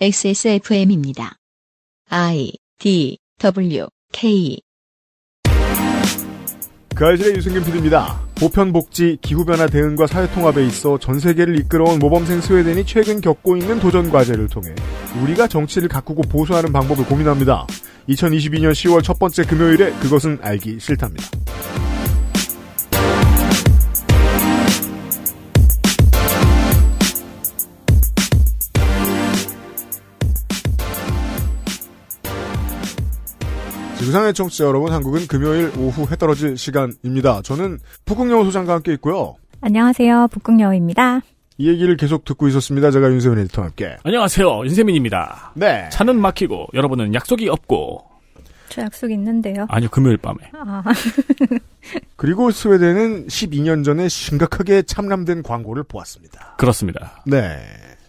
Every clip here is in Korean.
XSFM입니다. I D W K 그 알실의 유승균 PD입니다. 보편복지, 기후변화 대응과 사회통합에 있어 전 세계를 이끌어온 모범생 스웨덴이 최근 겪고 있는 도전과제를 통해 우리가 정치를 가꾸고 보수하는 방법을 고민합니다. 2022년 10월 첫 번째 금요일에 그것은 알기 싫답니다. 유상의 청취자 여러분, 한국은 금요일 오후 해 떨어질 시간입니다. 저는 북극여우 소장과 함께 있고요. 안녕하세요. 북극여우입니다. 이 얘기를 계속 듣고 있었습니다. 제가 윤세민 에디터와 함께. 안녕하세요. 윤세민입니다. 네. 차는 막히고 여러분은 약속이 없고. 저 약속 있는데요. 아니요. 금요일 밤에. 아. 그리고 스웨덴은 12년 전에 심각하게 참람된 광고를 보았습니다. 그렇습니다. 네.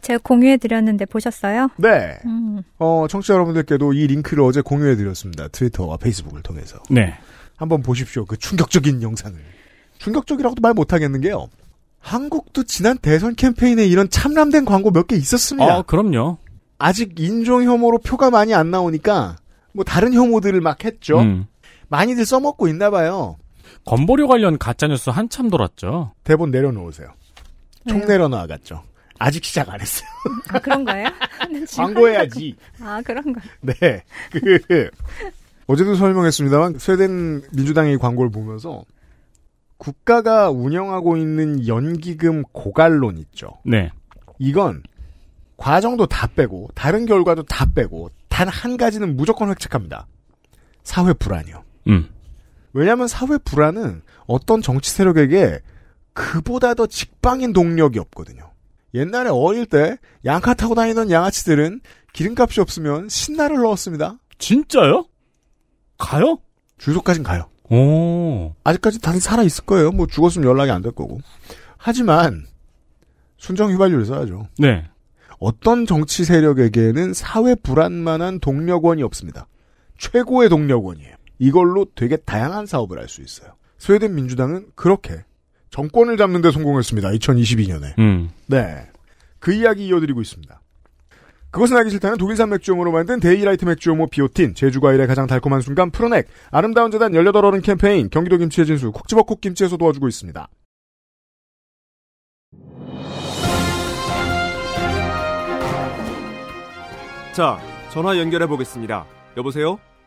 제가 공유해드렸는데 보셨어요? 네. 음. 어, 청취자 여러분들께도 이 링크를 어제 공유해드렸습니다. 트위터와 페이스북을 통해서. 네. 한번 보십시오. 그 충격적인 영상을. 충격적이라고도 말 못하겠는 게요. 한국도 지난 대선 캠페인에 이런 참람된 광고 몇 개 있었습니다. 아, 그럼요. 아직 인종 혐오로 표가 많이 안 나오니까 뭐 다른 혐오들을 막 했죠. 음. 많이들 써먹고 있나 봐요. 건보료 관련 가짜뉴스 한참 돌았죠. 대본 내려놓으세요. 총 내려놔갔죠. 아직 시작 안 했어요. 아, 그런가요? 광고해야지. 아, 그런가. 네. 그, 어제도 설명했습니다만, 스웨덴 민주당의 광고를 보면서, 국가가 운영하고 있는 연기금 고갈론 있죠. 네. 이건, 과정도 다 빼고, 다른 결과도 다 빼고, 단 한 가지는 무조건 획책합니다. 사회 불안이요. 음. 왜냐하면 사회 불안은 어떤 정치 세력에게 그보다 더 직방인 동력이 없거든요. 옛날에 어릴 때 양카 타고 다니던 양아치들은 기름값이 없으면 신나를 넣었습니다. 진짜요? 가요? 주소까진 가요. 오. 아직까지 다들 살아 있을 거예요. 뭐 죽었으면 연락이 안 될 거고. 하지만 순정 휘발유를 써야죠. 네. 어떤 정치 세력에게는 사회 불안만한 동력원이 없습니다. 최고의 동력원이에요. 이걸로 되게 다양한 사업을 할 수 있어요. 스웨덴 민주당은 그렇게 정권을 잡는 데 성공했습니다. 2022년에. 음. 네. 그 이야기 이어드리고 있습니다. 그것은 알기 싫다는 독일산 맥주용으로 만든 데이라이트 맥주용모 비오틴, 제주과일의 가장 달콤한 순간 프로넥, 아름다운 재단 18어른 캠페인, 경기도 김치의 진수, 콕집어 콕김치에서 도와주고 있습니다. 자, 전화 연결해 보겠습니다. 여보세요?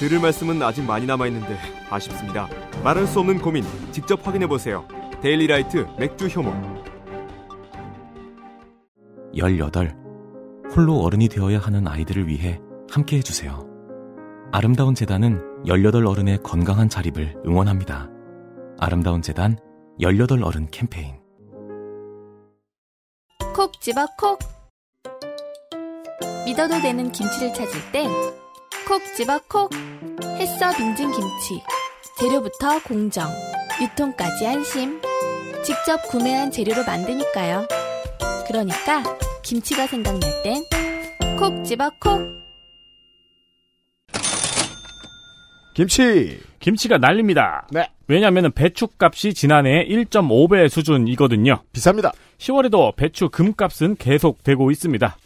들을 말씀은 아직 많이 남아있는데 아쉽습니다. 말할 수 없는 고민 직접 확인해보세요. 데일리라이트 맥주 효모 18. 홀로 어른이 되어야 하는 아이들을 위해 함께 해주세요. 아름다운 재단은 18 어른의 건강한 자립을 응원합니다. 아름다운 재단 18 어른 캠페인 콕 집어 콕 믿어도 되는 김치를 찾을 땐콕 집어 콕 햇서 빙진 김치 재료부터 공정 유통까지 안심 직접 구매한 재료로 만드니까요 그러니까 김치가 생각날 땐 콕 집어 콕 김치 김치가 날립니다 네. 왜냐하면 배추값이 지난해 1.5배 수준이거든요 비쌉니다 10월에도 배추 금값은 계속되고 있습니다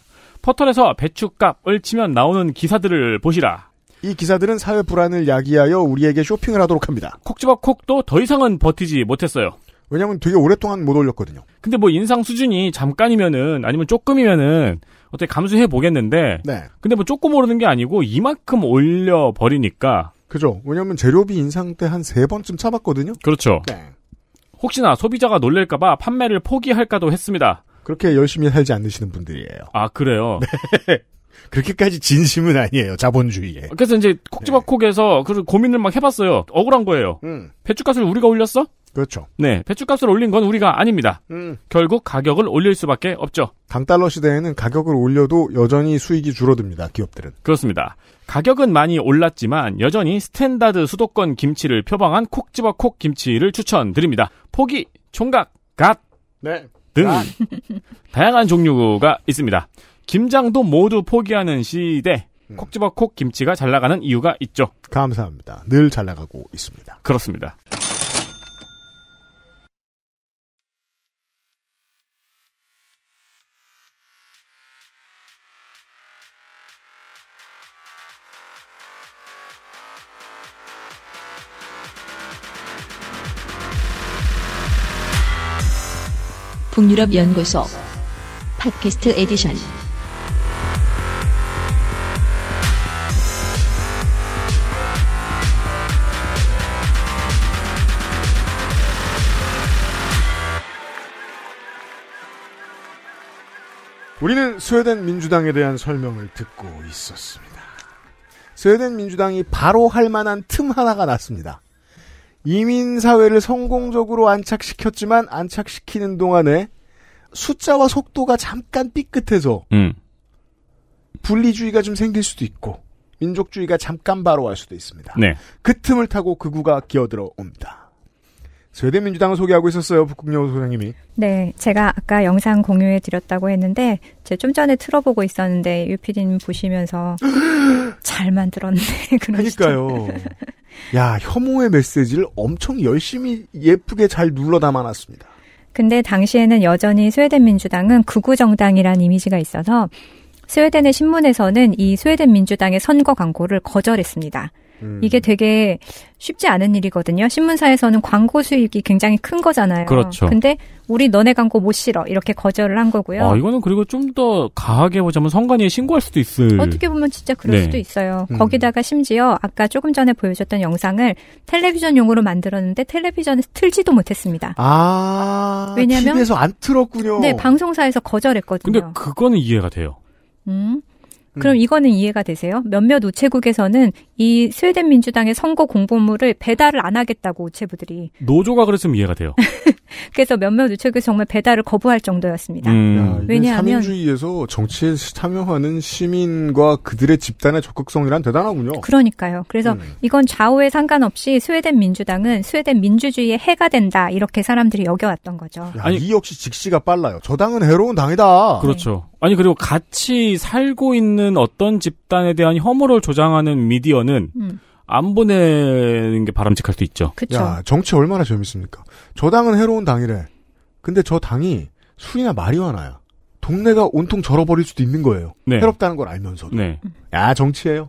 포털에서 배추값을 치면 나오는 기사들을 보시라. 이 기사들은 사회 불안을 야기하여 우리에게 쇼핑을 하도록 합니다. 콕 집어 콕도 더 이상은 버티지 못했어요. 왜냐면 되게 오랫동안 못 올렸거든요. 근데 뭐 인상 수준이 잠깐이면은 아니면 조금이면은 어떻게 감수해 보겠는데. 네. 근데 뭐 조금 오르는 게 아니고 이만큼 올려 버리니까. 그죠. 왜냐면 재료비 인상 때 한 세 번쯤 차봤거든요 그렇죠. 네. 혹시나 소비자가 놀랄까봐 판매를 포기할까도 했습니다. 그렇게 열심히 살지 않으시는 분들이에요. 아 그래요. 네. 그렇게까지 진심은 아니에요 자본주의에. 그래서 이제 콕지박콕에서 네. 고민을 막 해봤어요. 억울한 거예요. 음. 배추값을 우리가 올렸어? 그렇죠. 네, 배추값을 올린 건 우리가 아닙니다. 음. 결국 가격을 올릴 수밖에 없죠. 강달러 시대에는 가격을 올려도 여전히 수익이 줄어듭니다. 기업들은. 그렇습니다. 가격은 많이 올랐지만 여전히 스탠다드 수도권 김치를 표방한 콕지박콕 김치를 추천드립니다. 포기, 총각, 갓. 네. 등 아. 다양한 종류가 있습니다. 김장도 모두 포기하는 시대. 음. 콕 집어 콕 김치가 잘 나가는 이유가 있죠. 감사합니다. 늘 잘 나가고 있습니다. 그렇습니다. 북유럽연구소 팟캐스트 에디션 우리는 스웨덴 민주당에 대한 설명을 듣고 있었습니다. 스웨덴 민주당이 바로 할 만한 틈 하나가 났습니다. 이민사회를 성공적으로 안착시켰지만 안착시키는 동안에 숫자와 속도가 잠깐 삐끗해서 음. 분리주의가 좀 생길 수도 있고 민족주의가 잠깐 바로할 수도 있습니다. 네. 그 틈을 타고 극우가 기어들어 옵니다. 세대민주당을 소개하고 있었어요. 북극여우 소장님이. 네, 제가 아까 영상 공유해 드렸다고 했는데 제가 좀 전에 틀어보고 있었는데 유피디님 보시면서 잘 만들었네. 그러니까요. 야, 혐오의 메시지를 엄청 열심히 예쁘게 잘 눌러 담아놨습니다. 근데 당시에는 여전히 스웨덴 민주당은 극우 정당이란 이미지가 있어서 스웨덴의 신문에서는 이 스웨덴 민주당의 선거 광고를 거절했습니다. 음. 이게 되게 쉽지 않은 일이거든요. 신문사에서는 광고 수익이 굉장히 큰 거잖아요. 그렇죠. 근데 우리 너네 광고 못 실어 이렇게 거절을 한 거고요. 아 이거는 그리고 좀 더강하게 보자면 선관위에 신고할 수도 있을. 어떻게 보면 진짜 그럴 네. 수도 있어요. 음. 거기다가 심지어 아까 조금 전에 보여줬던 영상을 텔레비전용으로 만들었는데 텔레비전에 틀지도 못했습니다. 아 왜냐면 TV에서 안 틀었군요. 네 방송사에서 거절했거든요. 근데 그거는 이해가 돼요. 음. 그럼 음. 이거는 이해가 되세요? 몇몇 우체국에서는 이 스웨덴 민주당의 선거 공보물을 배달을 안 하겠다고 우체부들이 노조가 그랬으면 이해가 돼요. 그래서 몇몇 우체국에서 정말 배달을 거부할 정도였습니다. 음. 야, 왜냐하면 사민주의에서 정치에 참여하는 시민과 그들의 집단의 적극성이란 대단하군요. 그러니까요. 그래서 음. 이건 좌우에 상관없이 스웨덴 민주당은 스웨덴 민주주의에 해가 된다 이렇게 사람들이 여겨왔던 거죠. 야, 아니 이 역시 직시가 빨라요. 저 당은 해로운 당이다. 그렇죠. 아니 그리고 같이 살고 있는 어떤 집단에 대한 혐오를 조장하는 미디어는 음. 안 보내는 게 바람직할 수 있죠. 그쵸. 야, 정치 얼마나 재밌습니까? 저 당은 해로운 당이래. 근데 저 당이 술이나 마리화나야. 동네가 온통 절어버릴 수도 있는 거예요. 네. 해롭다는 걸 알면서도. 네. 야, 정치예요.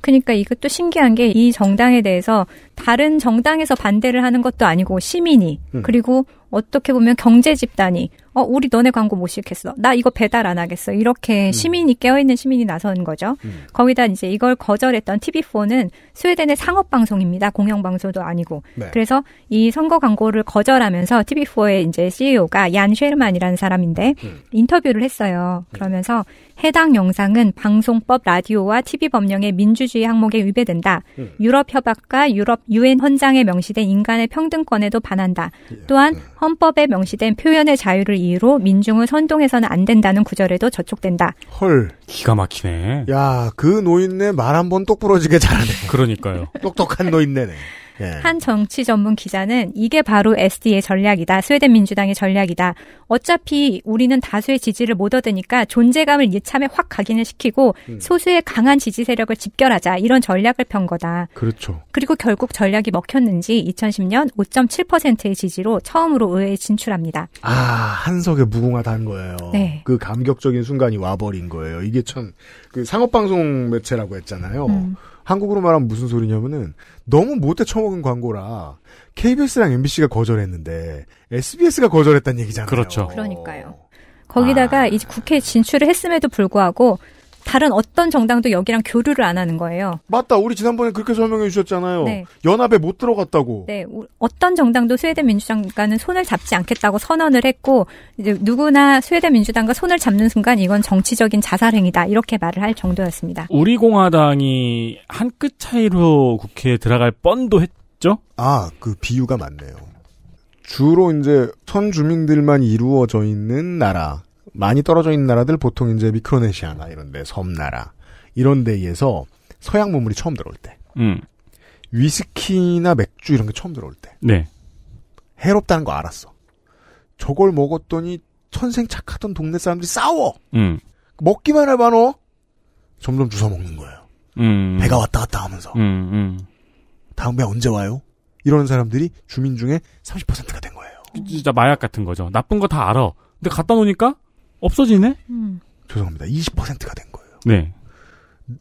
그러니까 이것도 신기한 게 이 정당에 대해서 다른 정당에서 반대를 하는 것도 아니고 시민이 음. 그리고 어떻게 보면 경제 집단이 어 우리 너네 광고 못 시켰어 나 이거 배달 안 하겠어 이렇게 음. 시민이 깨어있는 시민이 나선 거죠 음. 거기다 이제 이걸 거절했던 TV4는 스웨덴의 상업 방송입니다 공영 방송도 아니고 네. 그래서 이 선거 광고를 거절하면서 TV4의 이제 CEO가 얀쉘만이라는 사람인데 음. 인터뷰를 했어요 음. 그러면서 해당 영상은 방송법 라디오와 TV 법령의 민주주의 항목에 위배된다 음. 유럽 협약과 유럽 유엔 헌장에 명시된 인간의 평등권에도 반한다. 예. 또한 네. 헌법에 명시된 표현의 자유를 이유로 민중을 선동해서는 안 된다는 구절에도 저촉된다. 헐. 기가 막히네. 야, 그 노인네 말 한 번 똑부러지게 잘하네. 그러니까요. 똑똑한 노인네네. 예. 한 정치 전문 기자는 이게 바로 SD의 전략이다. 스웨덴 민주당의 전략이다. 어차피 우리는 다수의 지지를 못 얻으니까 존재감을 예참에확 각인을 시키고 음. 소수의 강한 지지 세력을 집결하자 이런 전략을 편 거다. 그렇죠. 그리고 결국 전략이 먹혔는지 2010년 5.7%의 지지로 처음으로 의회에 진출합니다. 아, 한석에 무궁화단 거예요. 네. 그 감격적인 순간이 와버린 거예요. 이게 참 그 상업방송 매체라고 했잖아요. 음. 한국으로 말하면 무슨 소리냐면은 너무 못해 처먹은 광고라 KBS랑 MBC가 거절했는데 SBS가 거절했다는 얘기잖아요. 그렇죠. 그러니까요. 거기다가 아. 이제 국회에 진출을 했음에도 불구하고 다른 어떤 정당도 여기랑 교류를 안 하는 거예요. 맞다. 우리 지난번에 그렇게 설명해 주셨잖아요. 네. 연합에 못 들어갔다고. 네. 어떤 정당도 스웨덴 민주당과는 손을 잡지 않겠다고 선언을 했고 이제 누구나 스웨덴 민주당과 손을 잡는 순간 이건 정치적인 자살행위다. 이렇게 말을 할 정도였습니다. 우리 공화당이 한 끗 차이로 국회에 들어갈 뻔도 했죠? 아, 그 비유가 맞네요. 주로 이제 선 주민들만 이루어져 있는 나라. 많이 떨어져 있는 나라들 보통 이제 미크로네시아나 이런데 섬나라 이런 데에서 서양 문물이 처음 들어올 때, 음. 위스키나 맥주 이런 게 처음 들어올 때, 네. 해롭다는 거 알았어. 저걸 먹었더니 천생 착하던 동네 사람들이 싸워. 음. 먹기만 해봐 너. 점점 주워 먹는 거예요. 음. 배가 왔다 갔다 하면서. 음, 음. 다음 배 언제 와요? 이런 사람들이 주민 중에 30%가 된 거예요. 진짜 마약 같은 거죠. 나쁜 거 다 알아. 근데 갖다 놓으니까 없어지네? 음. 죄송합니다. 20%가 된 거예요. 네.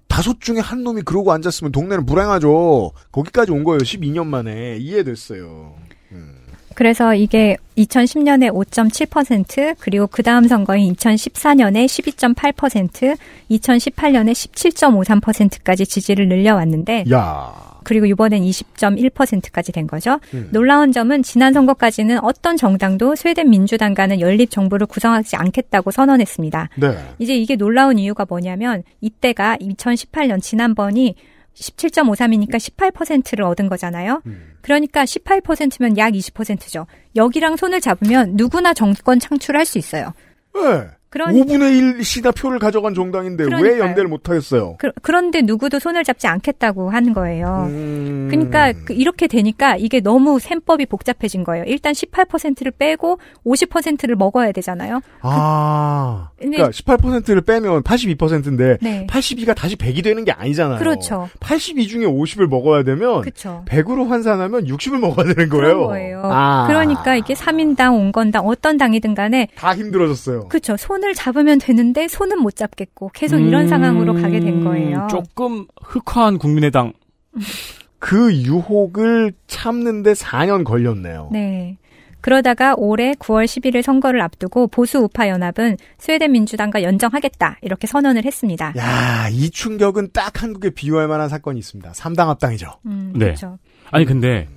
다섯 중에 한 놈이 그러고 앉았으면 동네는 불행하죠. 거기까지 온 거예요. 12년 만에. 이해됐어요. 음. 그래서 이게 2010년에 5.7%, 그리고 그 다음 선거인 2014년에 12.8%, 2018년에 17.53%까지 지지를 늘려왔는데, 야. 그리고 이번엔 20.1%까지 된 거죠. 음. 놀라운 점은 지난 선거까지는 어떤 정당도 스웨덴 민주당과는 연립 정부를 구성하지 않겠다고 선언했습니다. 네. 이제 이게 놀라운 이유가 뭐냐면 이때가 2018년 지난번이 17.53이니까 18%를 얻은 거잖아요. 음. 그러니까 18%면 약 20%죠. 여기랑 손을 잡으면 누구나 정권 창출할 수 있어요. 네. 그러니까. 5분의 1시나 표를 가져간 정당인데 그러니까요. 왜 연대를 못하겠어요? 그, 런데 누구도 손을 잡지 않겠다고 한 거예요. 음... 그러니까 그 이렇게 되니까 이게 너무 셈법이 복잡해진 거예요. 일단 18%를 빼고 50%를 먹어야 되잖아요. 그 아, 그, 러니까 18%를 빼면 82%인데 네. 82가 다시 100이 되는 게 아니잖아요. 그렇죠. 82 중에 50을 먹어야 되면 그렇죠. 100으로 환산하면 60을 먹어야 되는 거예요. 거예요. 아. 그러니까 이게 3인당, 온건당 어떤 당이든 간에 다 힘들어졌어요. 그렇죠. 손을 손을 잡으면 되는데 손은 못 잡겠고 계속 음... 이런 상황으로 가게 된 거예요. 조금 흑화한 국민의당. 그 유혹을 참는데 4년 걸렸네요. 네. 그러다가 올해 9월 11일 선거를 앞두고 보수 우파 연합은 스웨덴 민주당과 연정하겠다 이렇게 선언을 했습니다. 야, 이 충격은 딱 한국에 비유할 만한 사건이 있습니다. 3당 합당이죠. 음, 네. 그렇죠. 아니 근데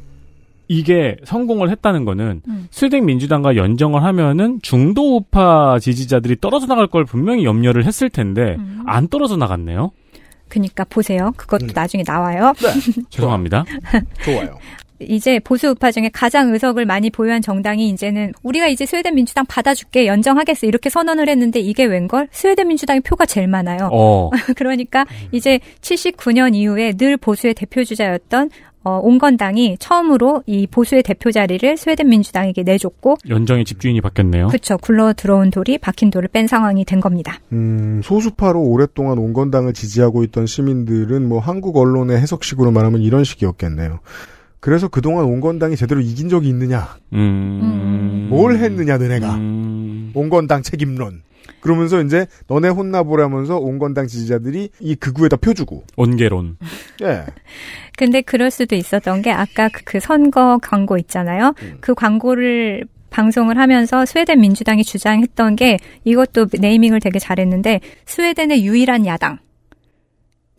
이게 성공을 했다는 거는 음. 스웨덴 민주당과 연정을 하면은 중도 우파 지지자들이 떨어져 나갈 걸 분명히 염려를 했을 텐데 음. 안 떨어져 나갔네요. 그니까 보세요. 그것도 음. 나중에 나와요. 네. 죄송합니다. 좋아요. 이제 보수 우파 중에 가장 의석을 많이 보유한 정당이 이제는 우리가 이제 스웨덴 민주당 받아줄게 연정하겠어 이렇게 선언을 했는데 이게 웬걸 스웨덴 민주당이 표가 제일 많아요. 어. 그러니까 이제 79년 이후에 늘 보수의 대표 주자였던 어, 온건당이 처음으로 이 보수의 대표 자리를 스웨덴 민주당에게 내줬고 연정의 집주인이 바뀌었네요. 그렇죠. 굴러 들어온 돌이 박힌 돌을 뺀 상황이 된 겁니다. 음, 소수파로 오랫동안 온건당을 지지하고 있던 시민들은 뭐 한국 언론의 해석식으로 말하면 이런 식이었겠네요. 그래서 그동안 온건당이 제대로 이긴 적이 있느냐? 음... 뭘 했느냐, 너네가? 음... 온건당 책임론. 그러면서 이제 너네 혼나보라면서 온건당 지지자들이 이 극우에다 펴주고. 온개론. 예. 근데 그럴 수도 있었던 게 아까 그, 그 선거 광고 있잖아요. 음. 그 광고를 방송을 하면서 스웨덴 민주당이 주장했던 게 이것도 네이밍을 되게 잘했는데 스웨덴의 유일한 야당.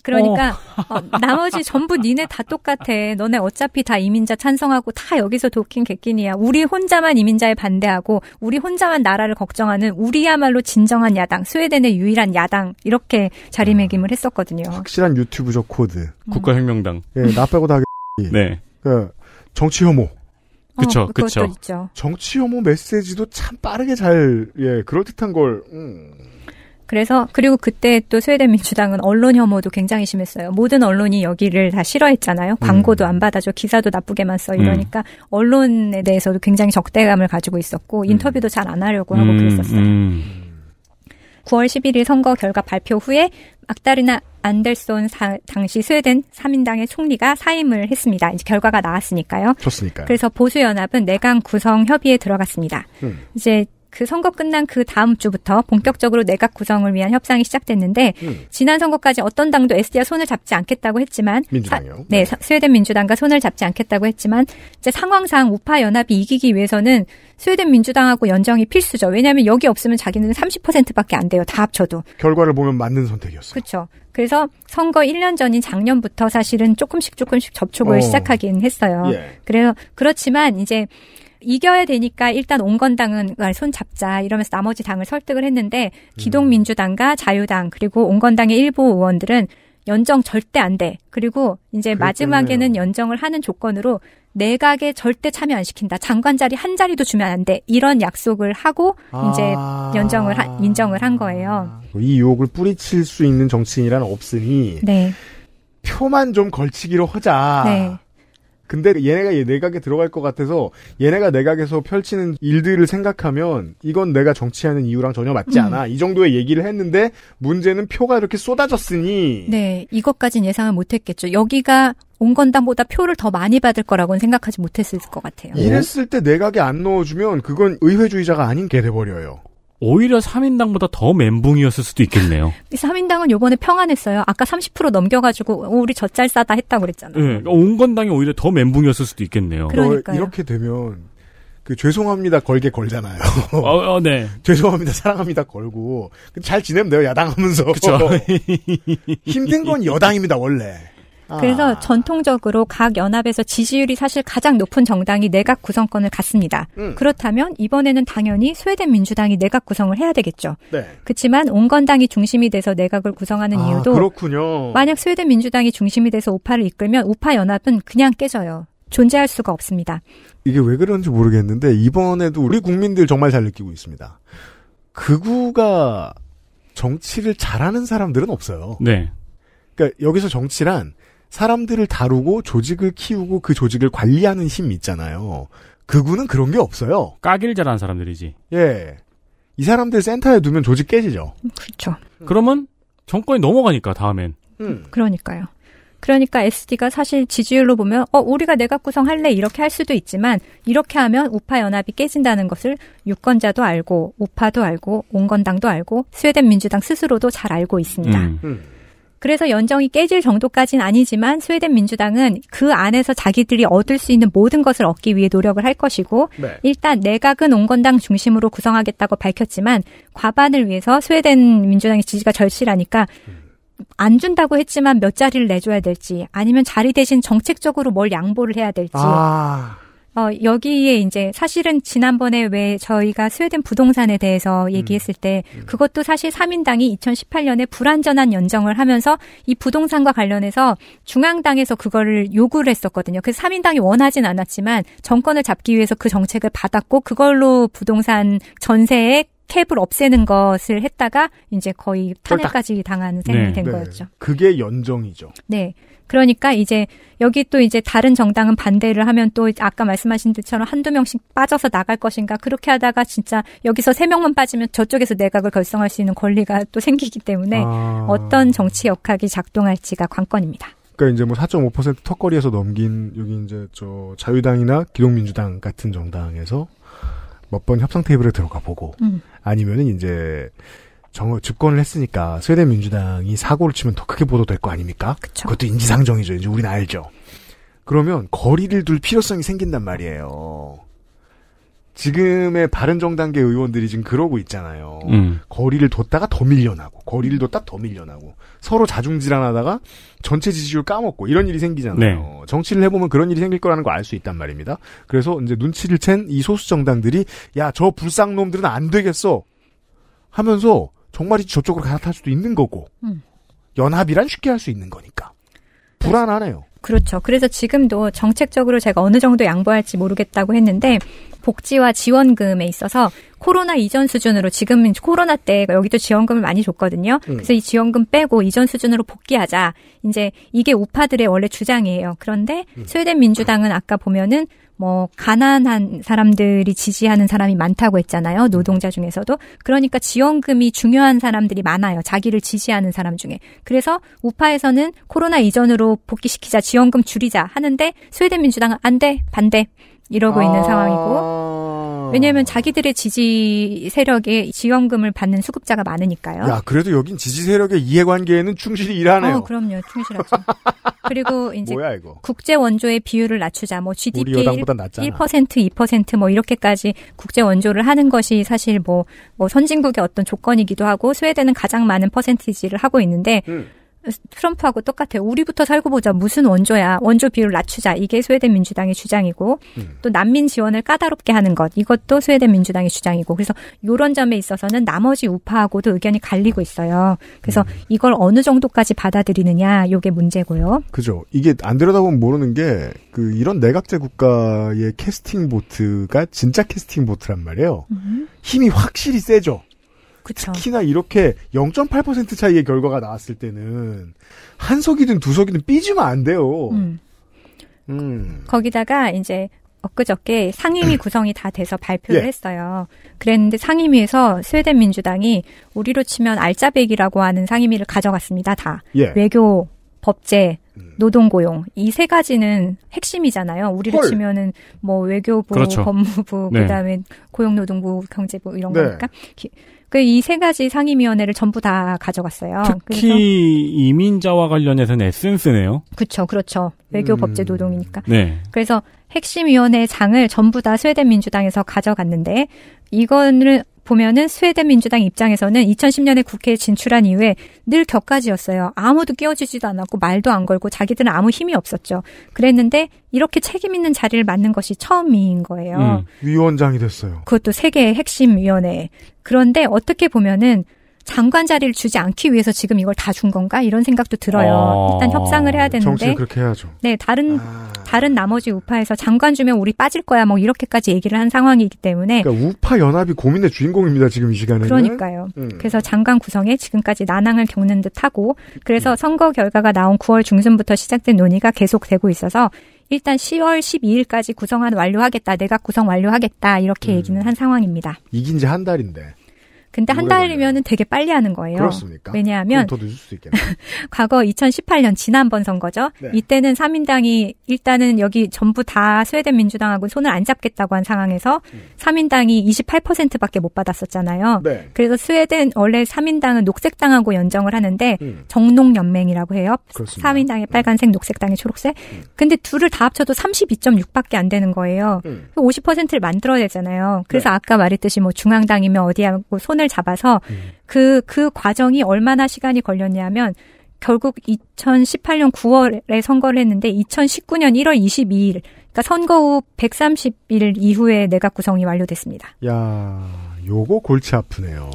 그러니까 어. 어, 나머지 전부 니네 다 똑같아. 너네 어차피 다 이민자 찬성하고 다 여기서 도킹 객기니야. 우리 혼자만 이민자에 반대하고 우리 혼자만 나라를 걱정하는 우리야말로 진정한 야당, 스웨덴의 유일한 야당 이렇게 자리매김을 음. 했었거든요. 확실한 유튜브적 코드. 음. 국가혁명당. 예, 나 빼고 다. 네. 그 정치 혐오. 그쵸, 어, 그쵸. 정치 혐오 메시지도 참 빠르게 잘, 예, 그럴듯한 걸, 음. 그래서 그리고 그때 또 스웨덴 민주당은 언론 혐오도 굉장히 심했어요. 모든 언론이 여기를 다 싫어했잖아요. 음. 광고도 안 받아줘, 기사도 나쁘게만 써 이러니까 음. 언론에 대해서도 굉장히 적대감을 가지고 있었고 음. 인터뷰도 잘 안 하려고 하고 그랬었어요. 9월 11일 선거 결과 발표 후에 악다르나 안델손 사, 당시 스웨덴 3인당의 총리가 사임을 했습니다. 이제 결과가 나왔으니까요. 좋습니까? 그래서 보수연합은 내강 구성 협의에 들어갔습니다. 음. 이제 그 선거 끝난 그 다음 주부터 본격적으로 내각 구성을 위한 협상이 시작됐는데 음. 지난 선거까지 어떤 당도 에스디와 손을 잡지 않겠다고 했지만 민주당요 아, 네, 네. 스웨덴 민주당과 손을 잡지 않겠다고 했지만 이제 상황상 우파 연합이 이기기 위해서는 스웨덴 민주당하고 연정이 필수죠. 왜냐하면 여기 없으면 자기는 30%밖에 안 돼요. 다 합쳐도 결과를 보면 맞는 선택이었어요. 그렇죠. 그래서 선거 1년 전인 작년부터 사실은 조금씩 조금씩 접촉을 어. 시작하긴 했어요. 예. 그래서 그렇지만 이제 이겨야 되니까 일단 온건당은 손 잡자 이러면서 나머지 당을 설득을 했는데 기독민주당과 음. 자유당 그리고 온건당의 일부 의원들은 연정 절대 안 돼. 그리고 이제 그렇군요. 마지막에는 연정을 하는 조건으로 내각에 절대 참여 안 시킨다. 장관 자리 한 자리도 주면 안 돼. 이런 약속을 하고 아... 이제 연정을 하, 인정을 한 거예요. 이 유혹을 뿌리칠 수 있는 정치인이란 없으니 네. 표만 좀 걸치기로 하자. 네. 근데 얘네가 내각에 들어갈 것 같아서 얘네가 내각에서 펼치는 일들을 생각하면 이건 내가 정치하는 이유랑 전혀 맞지 음. 않아. 음. 이 정도의 얘기를 했는데 문제는 표가 이렇게 쏟아졌으니. 네, 이것까진 예상을 못했겠죠. 여기가 온건당보다 표를 더 많이 받을 거라고는 생각하지 못했을 것 같아요. 이랬을 때 내각에 안 넣어주면 그건 의회주의자가 아닌 게 돼버려요. 오히려 3인당보다 더 멘붕이었을 수도 있겠네요. 3인당은 요번에 평안했어요. 아까 30% 넘겨가지고 우리 젖잘 싸다 했다고 그랬잖아요. 네, 예, 그러니까 온건당이 오히려 더 멘붕이었을 수도 있겠네요. 그러니까 이렇게 되면 그 죄송합니다 걸게 걸잖아요. 어, 어 네. 죄송합니다 사랑합니다 걸고 잘 지내면 돼요 야당하면서. 그렇죠. 힘든 건 여당입니다 원래. 그래서 아. 전통적으로 각 연합에서 지지율이 사실 가장 높은 정당이 내각 구성권을 갖습니다. 음. 그렇다면 이번에는 당연히 스웨덴 민주당이 내각 구성을 해야 되겠죠. 네. 그렇지만 온건당이 중심이 돼서 내각을 구성하는 아, 이유도 그렇군요. 만약 스웨덴 민주당이 중심이 돼서 우파를 이끌면 우파 연합은 그냥 깨져요. 존재할 수가 없습니다. 이게 왜 그런지 모르겠는데 이번에도 우리 국민들 정말 잘 느끼고 있습니다. 극우가 정치를 잘하는 사람들은 없어요. 네. 그러니까 여기서 정치란 사람들을 다루고 조직을 키우고 그 조직을 관리하는 힘 있잖아요. 그구은 그런 게 없어요. 까길 잘하는 사람들이지. 예. 이 사람들 센터에 두면 조직 깨지죠. 그렇죠. 음. 그러면 정권이 넘어가니까 다음엔. 음. 그러니까요. 그러니까 SD가 사실 지지율로 보면 어 우리가 내각 구성할래 이렇게 할 수도 있지만 이렇게 하면 우파 연합이 깨진다는 것을 유권자도 알고 우파도 알고 온건당도 알고 스웨덴 민주당 스스로도 잘 알고 있습니다. 음. 음. 그래서 연정이 깨질 정도까지는 아니지만 스웨덴 민주당은 그 안에서 자기들이 얻을 수 있는 모든 것을 얻기 위해 노력을 할 것이고 네. 일단 내각은 온건당 중심으로 구성하겠다고 밝혔지만 과반을 위해서 스웨덴 민주당의 지지가 절실하니까 음. 안 준다고 했지만 몇 자리를 내줘야 될지 아니면 자리 대신 정책적으로 뭘 양보를 해야 될지 아. 어, 여기에 이제 사실은 지난번에 왜 저희가 스웨덴 부동산에 대해서 음. 얘기했을 때 음. 그것도 사실 3인당이 2018년에 불완전한 연정을 하면서 이 부동산과 관련해서 중앙당에서 그거를 요구를 했었거든요. 그래서 3인당이 원하진 않았지만 정권을 잡기 위해서 그 정책을 받았고 그걸로 부동산 전세에 캡을 없애는 것을 했다가 이제 거의 탄핵까지 당하는 셈이 네. 된 네. 거였죠. 그게 연정이죠. 네. 그러니까 이제 여기 또 이제 다른 정당은 반대를 하면 또 아까 말씀하신 것처럼 한두 명씩 빠져서 나갈 것인가 그렇게 하다가 진짜 여기서 세 명만 빠지면 저쪽에서 내각을 결성할 수 있는 권리가 또 생기기 때문에 아. 어떤 정치 역학이 작동할지가 관건입니다. 그러니까 이제 뭐 4.5% 턱걸이에서 넘긴 여기 이제 저 자유당이나 기독민주당 같은 정당에서 몇 번 협상 테이블에 들어가 보고 음. 아니면은 이제 정, 집권을 했으니까 스웨덴 민주당이 사고를 치면 더 크게 보도될 거 아닙니까? 그쵸. 그것도 인지상정이죠. 이제 우리는 알죠. 그러면 거리를 둘 필요성이 생긴단 말이에요. 지금의 바른정당계 의원들이 지금 그러고 있잖아요. 음. 거리를 뒀다가 더 밀려나고, 거리를 뒀다 더 밀려나고, 서로 자중질환하다가 전체 지지율 까먹고 이런 일이 생기잖아요. 네. 정치를 해보면 그런 일이 생길 거라는 걸알수 있단 말입니다. 그래서 이제 눈치를 챈 이 소수 정당들이 야 저 불쌍 놈들은 안 되겠어 하면서 정말이 저쪽으로 갈아탈 수도 있는 거고 음. 연합이란 쉽게 할 수 있는 거니까 불안하네요. 그렇죠. 그래서 지금도 정책적으로 제가 어느 정도 양보할지 모르겠다고 했는데 복지와 지원금에 있어서 코로나 이전 수준으로 지금 코로나 때 여기도 지원금을 많이 줬거든요. 음. 그래서 이 지원금 빼고 이전 수준으로 복귀하자. 이제 이게 우파들의 원래 주장이에요. 그런데 음. 스웨덴 민주당은 아까 보면은 뭐 가난한 사람들이 지지하는 사람이 많다고 했잖아요. 음. 노동자 중에서도. 그러니까 지원금이 중요한 사람들이 많아요. 자기를 지지하는 사람 중에. 그래서 우파에서는 코로나 이전으로 복귀시키자, 지원금 줄이자 하는데 스웨덴 민주당은 안 돼, 반대. 이러고 아... 있는 상황이고 아. 왜냐하면 자기들의 지지 세력의 지원금을 받는 수급자가 많으니까요. 야, 그래도 여긴 지지 세력의 이해관계에는 충실히 일하네요. 어, 그럼요, 충실하죠. 그리고 이제 뭐야, 국제 원조의 비율을 낮추자, 뭐 GDP 1, 1% 2%뭐 이렇게까지 국제 원조를 하는 것이 사실 뭐, 뭐 선진국의 어떤 조건이기도 하고 스웨덴은 가장 많은 퍼센티지를 하고 있는데. 음. 트럼프하고 똑같아요. 우리부터 살고 보자. 무슨 원조야. 원조 비율 낮추자. 이게 스웨덴 민주당의 주장이고 음. 또 난민 지원을 까다롭게 하는 것. 이것도 스웨덴 민주당의 주장이고. 그래서 요런 점에 있어서는 나머지 우파하고도 의견이 갈리고 있어요. 그래서 음. 이걸 어느 정도까지 받아들이느냐 요게 문제고요. 그죠. 이게 안 들여다보면 모르는 게 그 이런 내각제 국가의 캐스팅 보트가 진짜 캐스팅 보트란 말이에요. 음. 힘이 확실히 세죠. 그쵸. 특히나 이렇게 0.8% 차이의 결과가 나왔을 때는 한석이든 두석이든 삐지면 안 돼요. 음. 음. 거기다가 이제 엊그저께 상임위 구성이 다 돼서 발표를 예. 했어요. 그랬는데 상임위에서 스웨덴 민주당이 우리로 치면 알짜배기라고 하는 상임위를 가져갔습니다. 다 예. 외교, 법제, 음. 노동고용 이 세 가지는 핵심이잖아요. 우리로 헐. 치면은 뭐 외교부, 그렇죠. 법무부, 네. 그다음에 고용노동부, 경제부 이런 네. 거니까 기, 그이세 가지 상임위원회를 전부 다 가져갔어요. 특히 이민자와 관련해서는 에센스네요. 그렇죠, 그렇죠. 외교 음... 법제 노동이니까. 네. 그래서 핵심위원회 장을 전부 다 스웨덴 민주당에서 가져갔는데 이거는 보면은 스웨덴 민주당 입장에서는 2010년에 국회에 진출한 이후에 늘 격가지였어요. 아무도 끼워주지도 않았고 말도 안 걸고 자기들은 아무 힘이 없었죠. 그랬는데 이렇게 책임 있는 자리를 맡는 것이 처음인 거예요. 음, 위원장이 됐어요. 그것도 세계의 핵심 위원회. 그런데 어떻게 보면은 장관 자리를 주지 않기 위해서 지금 이걸 다 준 건가 이런 생각도 들어요. 어... 일단 협상을 해야 되는데 정치 그렇게 해야죠. 네, 다른 아... 다른 나머지 우파에서 장관 주면 우리 빠질 거야 뭐 이렇게까지 얘기를 한 상황이기 때문에 그러니까 우파 연합이 고민의 주인공입니다 지금 이 시간에. 그러니까요. 음. 그래서 장관 구성에 지금까지 난항을 겪는 듯하고 그래서 음. 선거 결과가 나온 9월 중순부터 시작된 논의가 계속되고 있어서 일단 10월 12일까지 구성안 완료하겠다, 내각 구성 완료하겠다 이렇게 음. 얘기는 한 상황입니다. 이긴 지 한 달인데. 근데 한 달이면은 되게 빨리 하는 거예요. 그렇습니까? 왜냐하면 더 늦을 수있겠네 과거 2018년 지난번 선거죠. 네. 이때는 3인당이 일단은 여기 전부 다 스웨덴 민주당하고 손을 안 잡겠다고 한 상황에서 음. 3인당이 28%밖에 못 받았었잖아요. 네. 그래서 스웨덴 원래 3인당은 녹색당하고 연정을 하는데 음. 정농 연맹이라고 해요. 그렇습니다. 3인당의 음. 빨간색, 음. 녹색당의 초록색. 음. 근데 둘을 다 합쳐도 32.6밖에 안 되는 거예요. 50%를 음. 만들어야 되잖아요. 그래서 네. 아까 말했듯이 뭐 중앙당이면 어디하고 손을 잡아서 그그 음. 그 과정이 얼마나 시간이 걸렸냐면 결국 2018년 9월에 선거를 했는데 2019년 1월 22일, 그러니까 선거 후 130일 이후에 내각 구성이 완료됐습니다. 야, 요거 골치 아프네요.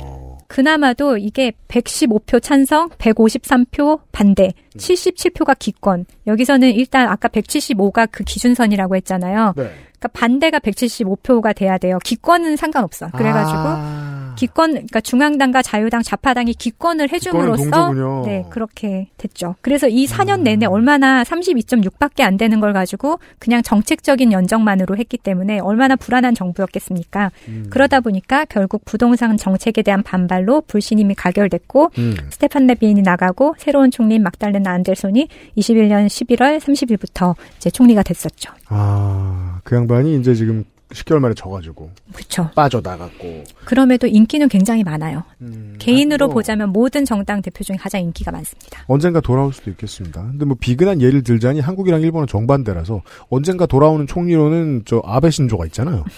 그나마도 이게 115표 찬성, 153표 반대, 77표가 음. 기권. 여기서는 일단 아까 175가 그 기준선이라고 했잖아요. 네. 그러니까 반대가 175표가 돼야 돼요. 기권은 상관없어. 그래가지고 아... 기권 그러니까 중앙당과 자유당 좌파당이 기권을 해줌으로써 네 그렇게 됐죠. 그래서 이 4년 음. 내내 얼마나 32.6밖에 안 되는 걸 가지고 그냥 정책적인 연정만으로 했기 때문에 얼마나 불안한 정부였겠습니까. 음. 그러다 보니까 결국 부동산 정책에 대한 반발로 불신임이 가결됐고 음. 스테판 레인이 나가고 새로운 총리인 막달레나 안델손이 21년 11월 30일부터 이제 총리가 됐었죠. 아그 양반이 이제 지금 10개월 만에 져가지고. 그쵸. 빠져나갔고. 그럼에도 인기는 굉장히 많아요. 음, 개인으로 아, 뭐. 보자면 모든 정당 대표 중에 가장 인기가 많습니다. 언젠가 돌아올 수도 있겠습니다. 근데 뭐 비근한 예를 들자니 한국이랑 일본은 정반대라서 언젠가 돌아오는 총리로는 저 아베 신조가 있잖아요.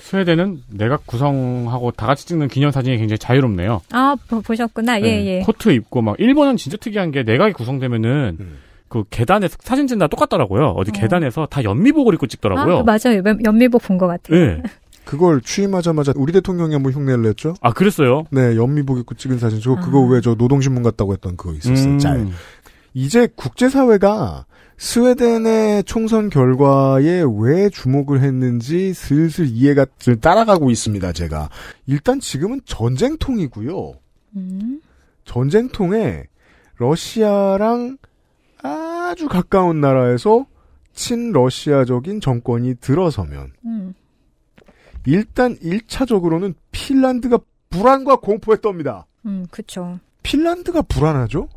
스웨덴은 내가 구성하고 다 같이 찍는 기념사진이 굉장히 자유롭네요. 아, 보, 셨구나 예, 네. 예. 코트 입고 막, 일본은 진짜 특이한 게 내각이 구성되면은 음. 그 계단에서 사진 찍는 다 똑같더라고요. 어디 어. 계단에서 다 연미복을 입고 찍더라고요. 아, 맞아요. 연미복 본 것 같아요. 네. 그걸 취임하자마자 우리 대통령이 한번 흉내를 냈죠. 아 그랬어요? 네, 연미복 입고 찍은 사진. 아. 저 그거 왜 저 노동신문 같다고 했던 그거 있었어요. 음. 짤. 이제 국제사회가 스웨덴의 총선 결과에 왜 주목을 했는지 슬슬 이해가 따라가고 있습니다, 제가. 일단 지금은 전쟁통이고요. 음. 전쟁통에 러시아랑 아주 가까운 나라에서 친러시아적인 정권이 들어서면 음. 일단 1차적으로는 핀란드가 불안과 공포에 떱니다. 음, 그렇 핀란드가 불안하죠?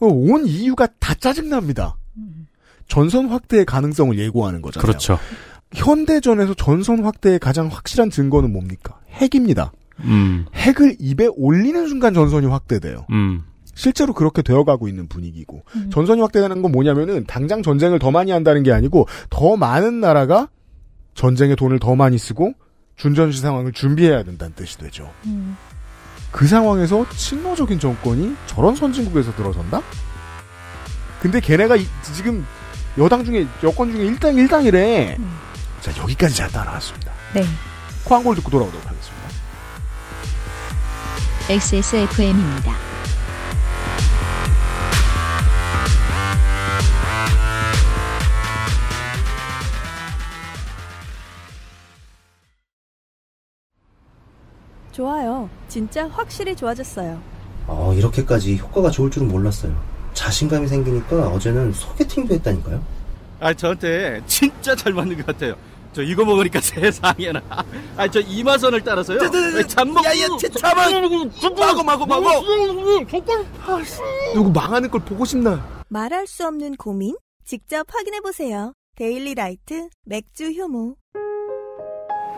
어, 온 이유가 다 짜증납니다. 음. 전선 확대의 가능성을 예고하는 거잖아요. 그렇죠. 현대전에서 전선 확대의 가장 확실한 증거는 뭡니까? 핵입니다. 음. 핵을 입에 올리는 순간 전선이 확대돼요. 음. 실제로 그렇게 되어가고 있는 분위기고 음. 전선이 확대되는 건 뭐냐면은 당장 전쟁을 더 많이 한다는 게 아니고 더 많은 나라가 전쟁에 돈을 더 많이 쓰고 준전시 상황을 준비해야 된다는 뜻이 되죠. 음. 그 상황에서 친노적인 정권이 저런 선진국에서 들어선다? 근데 걔네가 이, 지금 여당 중에 여권 중에 1당 1당이래. 음. 자 여기까지 잘 따라왔습니다. 네. 광고를 듣고 돌아오도록 하겠습니다. XSFM입니다. 좋아요. 진짜 확실히 좋아졌어요. 어, 이렇게까지 효과가 좋을 줄은 몰랐어요. 자신감이 생기니까 어제는 소개팅도 했다니까요. 아, 저한테 진짜 잘 맞는 것 같아요. 저 이거 먹으니까 세상에나. 아, 저 이마선을 따라서요. 잠먹. 야야, 잠만. 마고 마고 마고. 누구 망하는 걸 보고 싶나? 말할 수 없는 고민? 직접 확인해 보세요. 데일리 라이트 맥주 효모.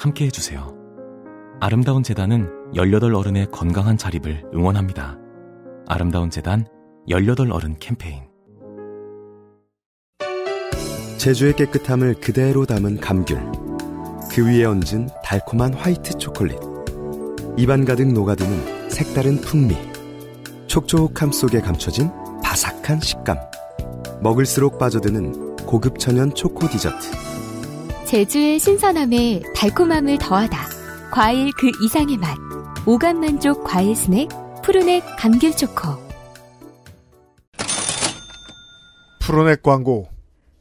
함께 해주세요. 아름다운 재단은 18 어른의 건강한 자립을 응원합니다. 아름다운 재단 18 어른 캠페인 제주의 깨끗함을 그대로 담은 감귤 그 위에 얹은 달콤한 화이트 초콜릿 입안 가득 녹아드는 색다른 풍미 촉촉함 속에 감춰진 바삭한 식감 먹을수록 빠져드는 고급 천연 초코 디저트 제주의 신선함에 달콤함을 더하다. 과일 그 이상의 맛. 오감 만족 과일 스낵 푸르넥 감귤 초코. 푸르넥 광고.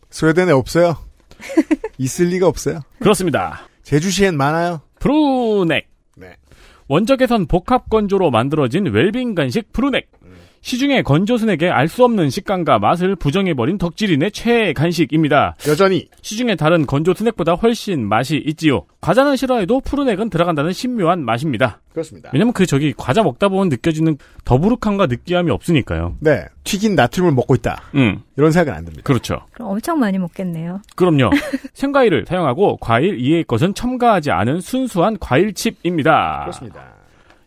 스웨덴에 없어요. 있을 리가 없어요. 그렇습니다. 제주시엔 많아요. 푸르넥. 네. 원적에선 복합 건조로 만들어진 웰빙 간식 푸르넥. 시중에 건조순에게 알수 없는 식감과 맛을 부정해버린 덕질인의 최애 간식입니다. 여전히 시중에 다른 건조 스낵보다 훨씬 맛이 있지요. 과자는 싫어해도 푸른 액은 들어간다는 신묘한 맛입니다. 그렇습니다. 왜냐면 그 저기 과자 먹다 보면 느껴지는 더부룩함과 느끼함이 없으니까요. 네. 튀긴 나트륨을 먹고 있다. 음. 이런 생각은 안 듭니다. 그렇죠. 그럼 엄청 많이 먹겠네요. 그럼요. 생과일을 사용하고 과일 이외의 것은 첨가하지 않은 순수한 과일칩입니다. 그렇습니다.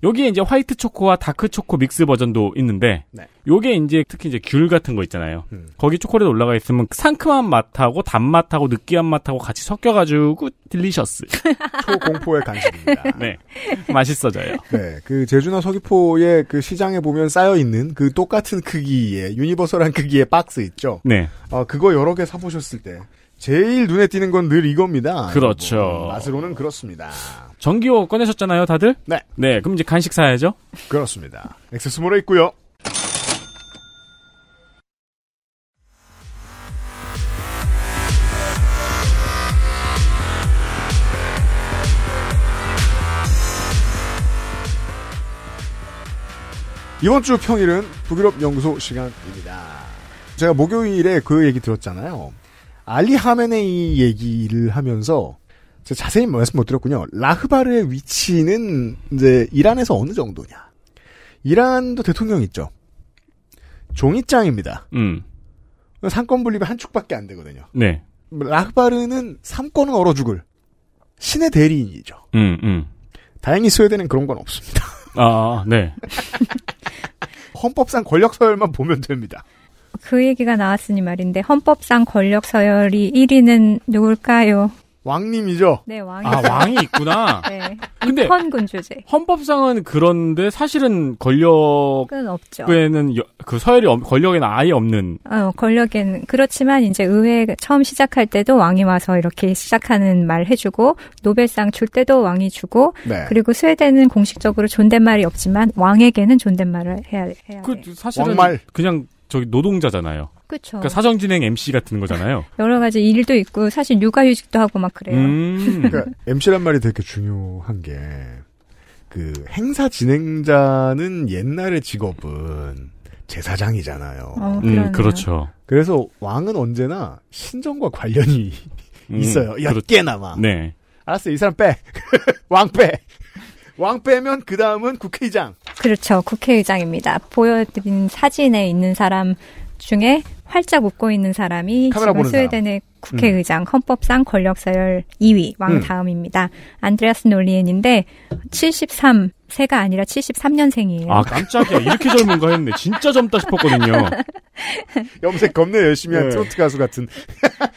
여기에 이제 화이트 초코와 다크 초코 믹스 버전도 있는데 네. 요게 이제 특히 이제 귤 같은 거 있잖아요. 음. 거기 초콜릿 올라가 있으면 그 상큼한 맛하고 단맛하고 느끼한 맛하고 같이 섞여 가지고 딜리셔스. 초공포의 간식입니다. 네. 맛있어져요. 네. 그 제주나 서귀포의 그 시장에 보면 쌓여 있는 그 똑같은 크기의 유니버설한 크기의 박스 있죠. 네. 어, 그거 여러 개 사보셨을 때 제일 눈에 띄는 건 늘 이겁니다. 그렇죠. 여 맛으로는 그렇습니다. 전기호 꺼내셨잖아요, 다들? 네. 네, 그럼 이제 간식 사야죠. 그렇습니다. 액세스몰에 있고요. 이번 주 평일은 북유럽 연구소 시간입니다. 제가 목요일에 그 얘기 들었잖아요. 알리 하메네이 얘기를 하면서 자세히 말씀 못 드렸군요. 라흐바르의 위치는 이제 이란에서 어느 정도냐? 이란도 대통령 있죠. 종이장입니다. 음. 상권 분립이한 축밖에 안 되거든요. 네. 라흐바르는 삼권은 얼어 죽을 신의 대리인이죠. 음, 음. 다행히 스웨덴은 그런 건 없습니다. 아, 네. 헌법상 권력 서열만 보면 됩니다. 그 얘기가 나왔으니 말인데 헌법상 권력 서열이 1위는 누굴까요? 왕님이죠. 네, 왕 아, 왕이 있구나. 네. 근데 헌군주제. 헌법상은 그런데 사실은 권력은 없죠. 에는 그 서열이 없, 권력에는 아예 없는. 어, 권력에는 그렇지만 이제 의회 처음 시작할 때도 왕이 와서 이렇게 시작하는 말 해주고 노벨상 줄 때도 왕이 주고 네. 그리고 스웨덴은 공식적으로 존댓말이 없지만 왕에게는 존댓말을 해야 해야 그, 사실은 왕말. 그냥 저기 노동자잖아요. 그렇 그러니까 사정 진행 MC 같은 거잖아요. 여러 가지 일도 있고 사실 육아휴직도 하고 막 그래요. 음. 그러니까 MC란 말이 되게 중요한 게 그 행사 진행자는 옛날의 직업은 제사장이잖아요. 어, 음, 그렇죠. 그래서 왕은 언제나 신정과 관련이 음, 있어요. 몇 그렇... 깨나마 네. 알았어, 이 사람 빼. 왕 빼. 왕 빼면 그 다음은 국회의장. 그렇죠. 국회의장입니다. 보여드린 사진에 있는 사람 중에 활짝 웃고 있는 사람이 지금 스웨덴의 사람. 음. 국회의장 헌법상 권력사열 2위 왕 음. 다음입니다. 안드레아스 놀리엔인데 73 73가 아니라 73년생이에요. 아, 깜짝이야. 이렇게 젊은가 했네. 진짜 젊다 싶었거든요. 염색 겁내 열심히 한 네. 트로트 가수 같은.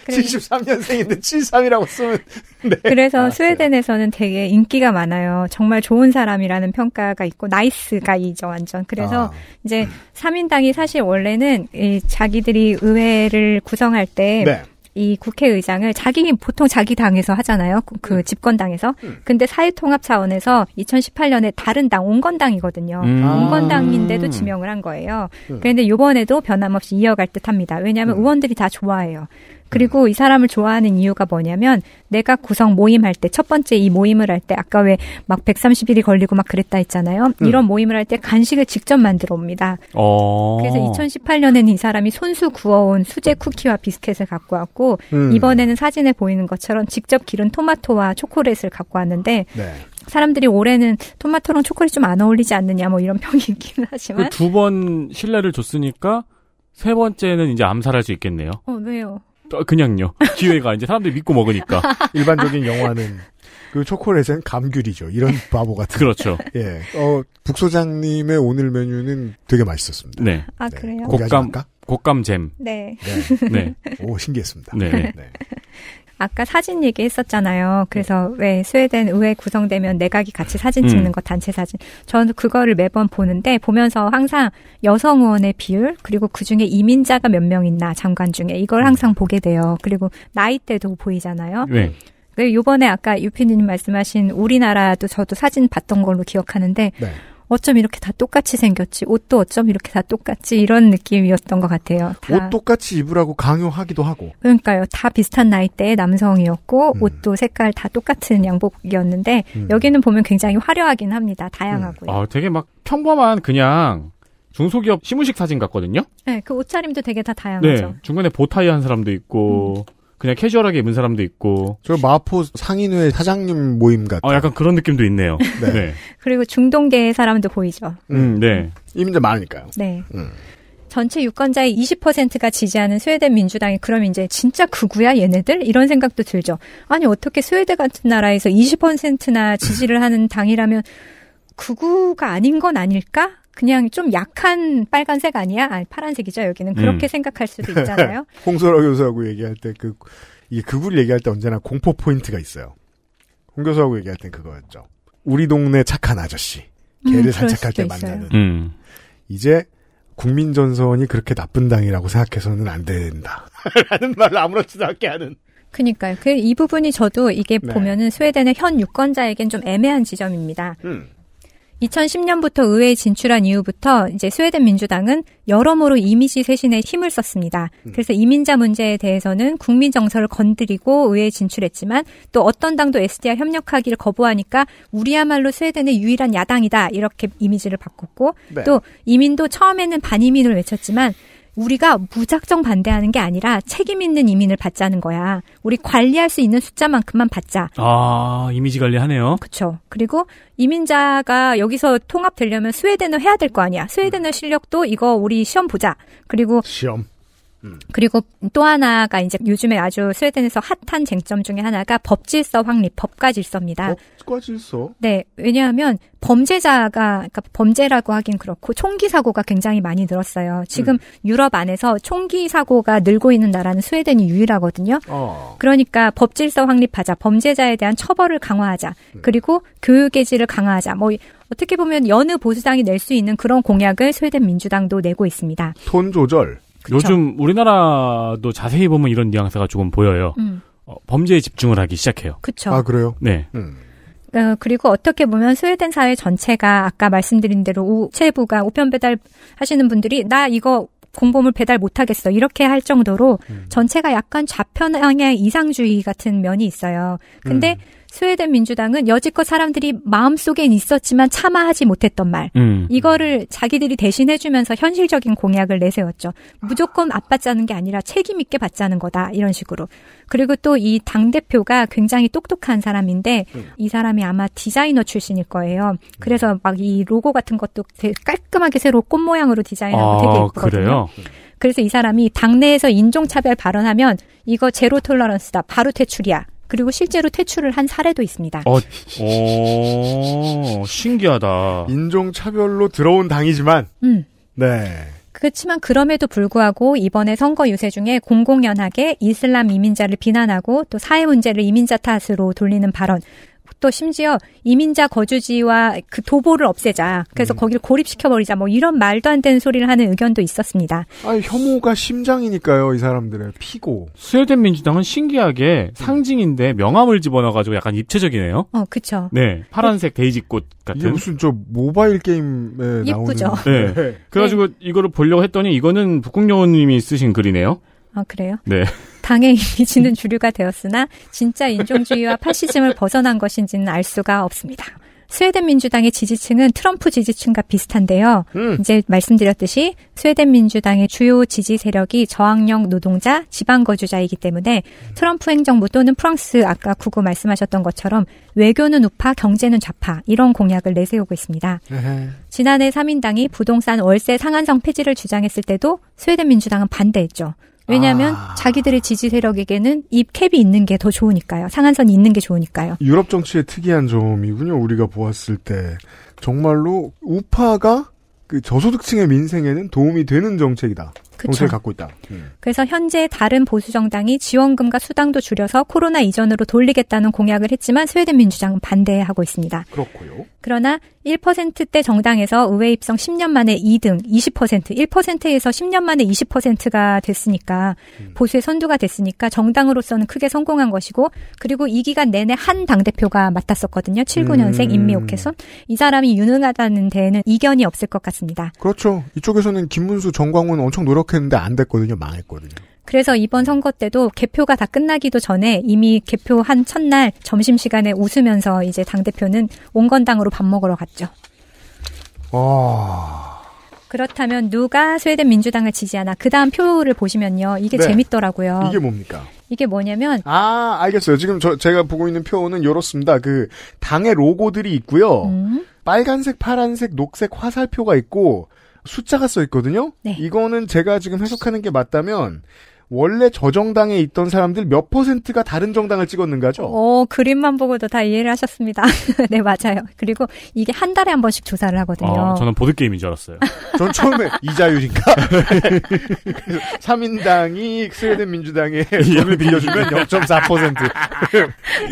73년생인데 73이라고 쓰면. 네. 그래서 알 아, 스웨덴에서는 네. 되게 인기가 많아요. 정말 좋은 사람이라는 평가가 있고, 나이스가이죠, 완전. 그래서 아. 이제 3인당이 사실 원래는 이 자기들이 의회를 구성할 때. 네. 이 국회의장을 자기 보통 자기 당에서 하잖아요. 그, 그 음. 집권당에서. 음. 근데 사회통합 차원에서 2018년에 다른 당 온건당이거든요. 음. 아. 온건당인데도 지명을 한 거예요. 음. 그런데 요번에도 변함없이 이어갈 듯합니다. 왜냐하면 음. 의원들이 다 좋아해요. 그리고 이 사람을 좋아하는 이유가 뭐냐면 내가 구성 모임할 때 첫 번째 이 모임을 할 때 아까 왜 막 130일이 걸리고 막 그랬다 했잖아요. 음. 이런 모임을 할 때 간식을 직접 만들어 옵니다. 어. 그래서 2018년에는 이 사람이 손수 구워온 수제 쿠키와 비스켓을 갖고 왔고 음. 이번에는 사진에 보이는 것처럼 직접 기른 토마토와 초콜릿을 갖고 왔는데 네. 사람들이 올해는 토마토랑 초콜릿 좀 안 어울리지 않느냐 뭐 이런 평이 있기는 하지만 그 두번 신뢰를 줬으니까 세 번째는 이제 암살할 수 있겠네요. 어 왜요? 어, 그냥요. 기회가 이제 사람들이 믿고 먹으니까. 일반적인 영화는 그 초콜릿은 감귤이죠. 이런 바보 같은. 그렇죠. 예. 어, 북소장님의 오늘 메뉴는 되게 맛있었습니다. 네. 아, 네. 그래요? 곶감, 곶감잼. 네. 네. 네. 오, 신기했습니다. 네. 네. 아까 사진 얘기했었잖아요. 네. 그래서 왜 스웨덴 의회 구성되면 내각이 네 같이 사진 찍는 음. 거 단체 사진. 저는 그거를 매번 보는데 보면서 항상 여성 의원의 비율 그리고 그 중에 이민자가 몇 명 있나 장관 중에 이걸 음. 항상 보게 돼요. 그리고 나이대도 보이잖아요. 네. 네 요번에 아까 유피님 말씀하신 우리나라도 저도 사진 봤던 걸로 기억하는데 네. 어쩜 이렇게 다 똑같이 생겼지, 옷도 어쩜 이렇게 다 똑같지, 이런 느낌이었던 것 같아요. 옷 똑같이 입으라고 강요하기도 하고. 그러니까요. 다 비슷한 나이대의 남성이었고, 음. 옷도 색깔 다 똑같은 양복이었는데, 음. 여기는 보면 굉장히 화려하긴 합니다. 다양하고요. 음. 아, 되게 막 평범한 그냥 중소기업 시무식 사진 같거든요? 네, 그 옷차림도 되게 다 다양하죠. 네, 중간에 보타이 한 사람도 있고, 음. 그냥 캐주얼하게 입은 사람도 있고. 저 마포 상인회 사장님 모임 같아. 어, 약간 그런 느낌도 있네요. 네. 네. 그리고 중동계 사람도 보이죠. 음, 음 네. 이민자 많으니까요. 네. 음. 전체 유권자의 20%가 지지하는 스웨덴 민주당이 그럼 이제 진짜 극우야 얘네들 이런 생각도 들죠. 아니 어떻게 스웨덴 같은 나라에서 20%나 지지를 하는 당이라면 극우가 아닌 건 아닐까? 그냥 좀 약한 빨간색 아니야? 아니, 파란색이죠, 여기는. 그렇게 음. 생각할 수도 있잖아요. 홍소라 교수하고 얘기할 때 그, 이게 극을 그 얘기할 때 언제나 공포 포인트가 있어요. 홍 교수하고 얘기할 땐 그거였죠. 우리 동네 착한 아저씨. 걔를 음, 산책할 때 만나는. 음. 이제 국민전선이 그렇게 나쁜 당이라고 생각해서는 안 된다. 라는 말을 아무렇지도 않게 하는. 그니까요. 그 이 부분이 저도 이게 네. 보면은 스웨덴의 현 유권자에겐 좀 애매한 지점입니다. 음. 2010년부터 의회에 진출한 이후부터 이제 스웨덴 민주당은 여러모로 이미지 쇄신에 힘을 썼습니다. 음. 그래서 이민자 문제에 대해서는 국민 정서를 건드리고 의회에 진출했지만 또 어떤 당도 SDR 협력하기를 거부하니까 우리야말로 스웨덴의 유일한 야당이다 이렇게 이미지를 바꿨고 네. 또 이민도 처음에는 반이민을 외쳤지만 우리가 무작정 반대하는 게 아니라 책임 있는 이민을 받자는 거야. 우리 관리할 수 있는 숫자만큼만 받자. 아, 이미지 관리하네요. 그렇죠. 그리고 이민자가 여기서 통합되려면 스웨덴을 해야 될 거 아니야. 스웨덴의 실력도 이거 우리 시험 보자. 그리고 시험. 그리고 또 하나가 이제 요즘에 아주 스웨덴에서 핫한 쟁점 중에 하나가 법질서 확립, 법과 질서입니다. 법과 질서? 네, 왜냐하면 범죄자가 그러니까 범죄라고 하긴 그렇고 총기 사고가 굉장히 많이 늘었어요. 지금 음. 유럽 안에서 총기 사고가 늘고 있는 나라는 스웨덴이 유일하거든요. 어. 그러니까 법질서 확립하자, 범죄자에 대한 처벌을 강화하자, 음. 그리고 교육의 그 질을 강화하자. 뭐 어떻게 보면 여느 보수당이 낼 수 있는 그런 공약을 스웨덴 민주당도 내고 있습니다. 돈 조절. 그쵸. 요즘 우리나라도 자세히 보면 이런 뉘앙스가 조금 보여요. 음. 어, 범죄에 집중을 하기 시작해요. 그렇아 그래요? 네. 음. 어, 그리고 어떻게 보면 스웨덴 사회 전체가 아까 말씀드린 대로 우체부가 우편 배달 하시는 분들이 나 이거 공범을 배달 못하겠어 이렇게 할 정도로 음. 전체가 약간 좌편향의 이상주의 같은 면이 있어요. 근데 음. 스웨덴 민주당은 여지껏 사람들이 마음속엔 있었지만 참아하지 못했던 말 음. 이거를 자기들이 대신해주면서 현실적인 공약을 내세웠죠. 무조건 아빠짜는 게 아니라 책임 있게 받자는 거다 이런 식으로. 그리고 또 이 당 대표가 굉장히 똑똑한 사람인데 음. 이 사람이 아마 디자이너 출신일 거예요. 그래서 막 이 로고 같은 것도 되게 깔끔하게 새로 꽃 모양으로 디자인하고 아, 되게 예쁘거든요. 그래요? 그래서 이 사람이 당내에서 인종차별 발언하면 이거 제로 톨러런스다. 바로 퇴출이야. 그리고 실제로 퇴출을 한 사례도 있습니다. 어, 오, 신기하다. 인종차별로 들어온 당이지만, 음. 네. 그렇지만 그럼에도 불구하고 이번에 선거 유세 중에 공공연하게 이슬람 이민자를 비난하고 또 사회 문제를 이민자 탓으로 돌리는 발언, 또 심지어 이민자 거주지와 그 도보를 없애자. 그래서 음. 거기를 고립시켜 버리자. 뭐 이런 말도 안 되는 소리를 하는 의견도 있었습니다. 아, 혐오가 심장이니까요, 이 사람들의 피고. 스웨덴 민주당은 신기하게 상징인데 명함을 집어넣어 가지고 약간 입체적이네요. 어, 그쵸 네. 파란색 데이지 꽃 같은. 무슨 저 모바일 게임에 예쁘죠. 네. 그래 가지고 네. 이거를 보려고 했더니 이거는 북극여우님이 쓰신 글이네요. 아, 그래요? 네. 당의 이미지는 주류가 되었으나 진짜 인종주의와 파시즘을 벗어난 것인지는 알 수가 없습니다. 스웨덴 민주당의 지지층은 트럼프 지지층과 비슷한데요. 음. 이제 말씀드렸듯이 스웨덴 민주당의 주요 지지 세력이 저항력 노동자, 지방 거주자이기 때문에 트럼프 행정부 또는 프랑스 아까 구구 말씀하셨던 것처럼 외교는 우파, 경제는 좌파 이런 공약을 내세우고 있습니다. 에헤. 지난해 3인당이 부동산 월세 상한성 폐지를 주장했을 때도 스웨덴 민주당은 반대했죠. 왜냐하면 아. 자기들의 지지 세력에게는 입 캡이 있는 게 더 좋으니까요. 상한선이 있는 게 좋으니까요. 유럽 정치의 특이한 점이군요. 우리가 보았을 때 정말로 우파가 그 저소득층의 민생에는 도움이 되는 정책이다. 공세 갖고 있다. 음. 그래서 현재 다른 보수 정당이 지원금과 수당도 줄여서 코로나 이전으로 돌리겠다는 공약을 했지만 스웨덴 민주당은 반대하고 있습니다. 그렇고요. 그러나 1%대 정당에서 의회 입성 10년 만에 2등 20% 1%에서 10년 만에 20%가 됐으니까 음. 보수의 선두가 됐으니까 정당으로서는 크게 성공한 것이고 그리고 이 기간 내내 한 당 대표가 맡았었거든요. 79년생 음. 임미옥혜선이 사람이 유능하다는 데에는 이견이 없을 것 같습니다. 그렇죠. 이쪽에서는 김문수 정광훈 엄청 노력 했는데안 됐거든요. 망했거든요. 그래서 이번 선거 때도 개표가 다 끝나기도 전에 이미 개표한 첫날 점심시간에 웃으면서 이제 당대표는 온건당으로 밥 먹으러 갔죠. 와. 그렇다면 누가 스웨덴 민주당을 지지하나 그 다음 표를 보시면요 이게 네. 재밌더라고요. 이게 뭡니까? 이게 뭐냐면 아 알겠어요. 지금 저 제가 보고 있는 표는 이렇습니다. 그 당의 로고들이 있고요. 음? 빨간색, 파란색, 녹색 화살표가 있고 숫자가 써 있거든요. 네. 이거는 제가 지금 해석하는 게 맞다면 원래 저 정당에 있던 사람들 몇 퍼센트가 다른 정당을 찍었는가죠? 어, 그림만 보고도 다 이해를 하셨습니다. 네, 맞아요. 그리고 이게 한 달에 한 번씩 조사를 하거든요. 어, 저는 보드게임인 줄 알았어요. 전 처음에 이자율인가? 3인당이 스웨덴 민주당에 돈을 빌려주면 0.4%.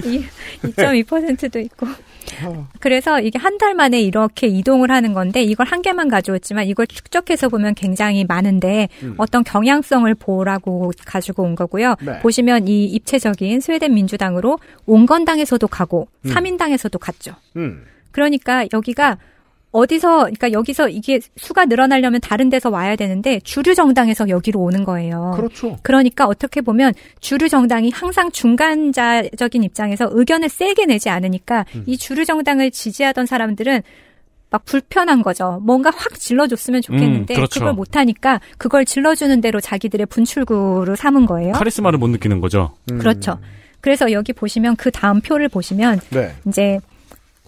2, 2도 있고. 그래서 이게 한 달 만에 이렇게 이동을 하는 건데 이걸 한 개만 가져왔지만 이걸 축적해서 보면 굉장히 많은데 음. 어떤 경향성을 보라고 가지고 온 거고요. 네. 보시면 이 입체적인 스웨덴 민주당으로 온건당에서도 가고 음. 3인당에서도 갔죠. 음. 그러니까 여기가 어디서 그러니까 여기서 이게 수가 늘어나려면 다른 데서 와야 되는데 주류 정당에서 여기로 오는 거예요. 그렇죠. 그러니까 어떻게 보면 주류 정당이 항상 중간자적인 입장에서 의견을 세게 내지 않으니까 음. 이 주류 정당을 지지하던 사람들은 막 불편한 거죠. 뭔가 확 질러줬으면 좋겠는데 음, 그렇죠. 그걸 못하니까 그걸 질러주는 대로 자기들의 분출구로 삼은 거예요. 카리스마를 못 느끼는 거죠. 음. 그렇죠. 그래서 여기 보시면 그 다음 표를 보시면 네. 이제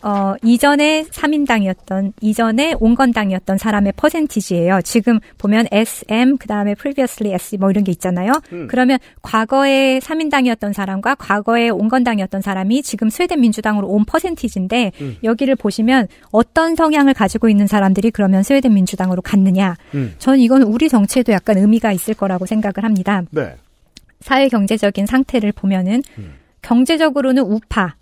어, 이전에 삼인당이었던 이전에 온건당이었던 사람의 퍼센티지예요. 지금 보면 SM 그다음에 previously s 뭐 이런 게 있잖아요. 음. 그러면 과거에 삼인당이었던 사람과 과거에 온건당이었던 사람이 지금 스웨덴 민주당으로 온 퍼센티지인데 음. 여기를 보시면 어떤 성향을 가지고 있는 사람들이 그러면 스웨덴 민주당으로 갔느냐. 음. 전 이건 우리 정치에도 약간 의미가 있을 거라고 생각을 합니다. 네. 사회 경제적인 상태를 보면은 음. 경제적으로는 우파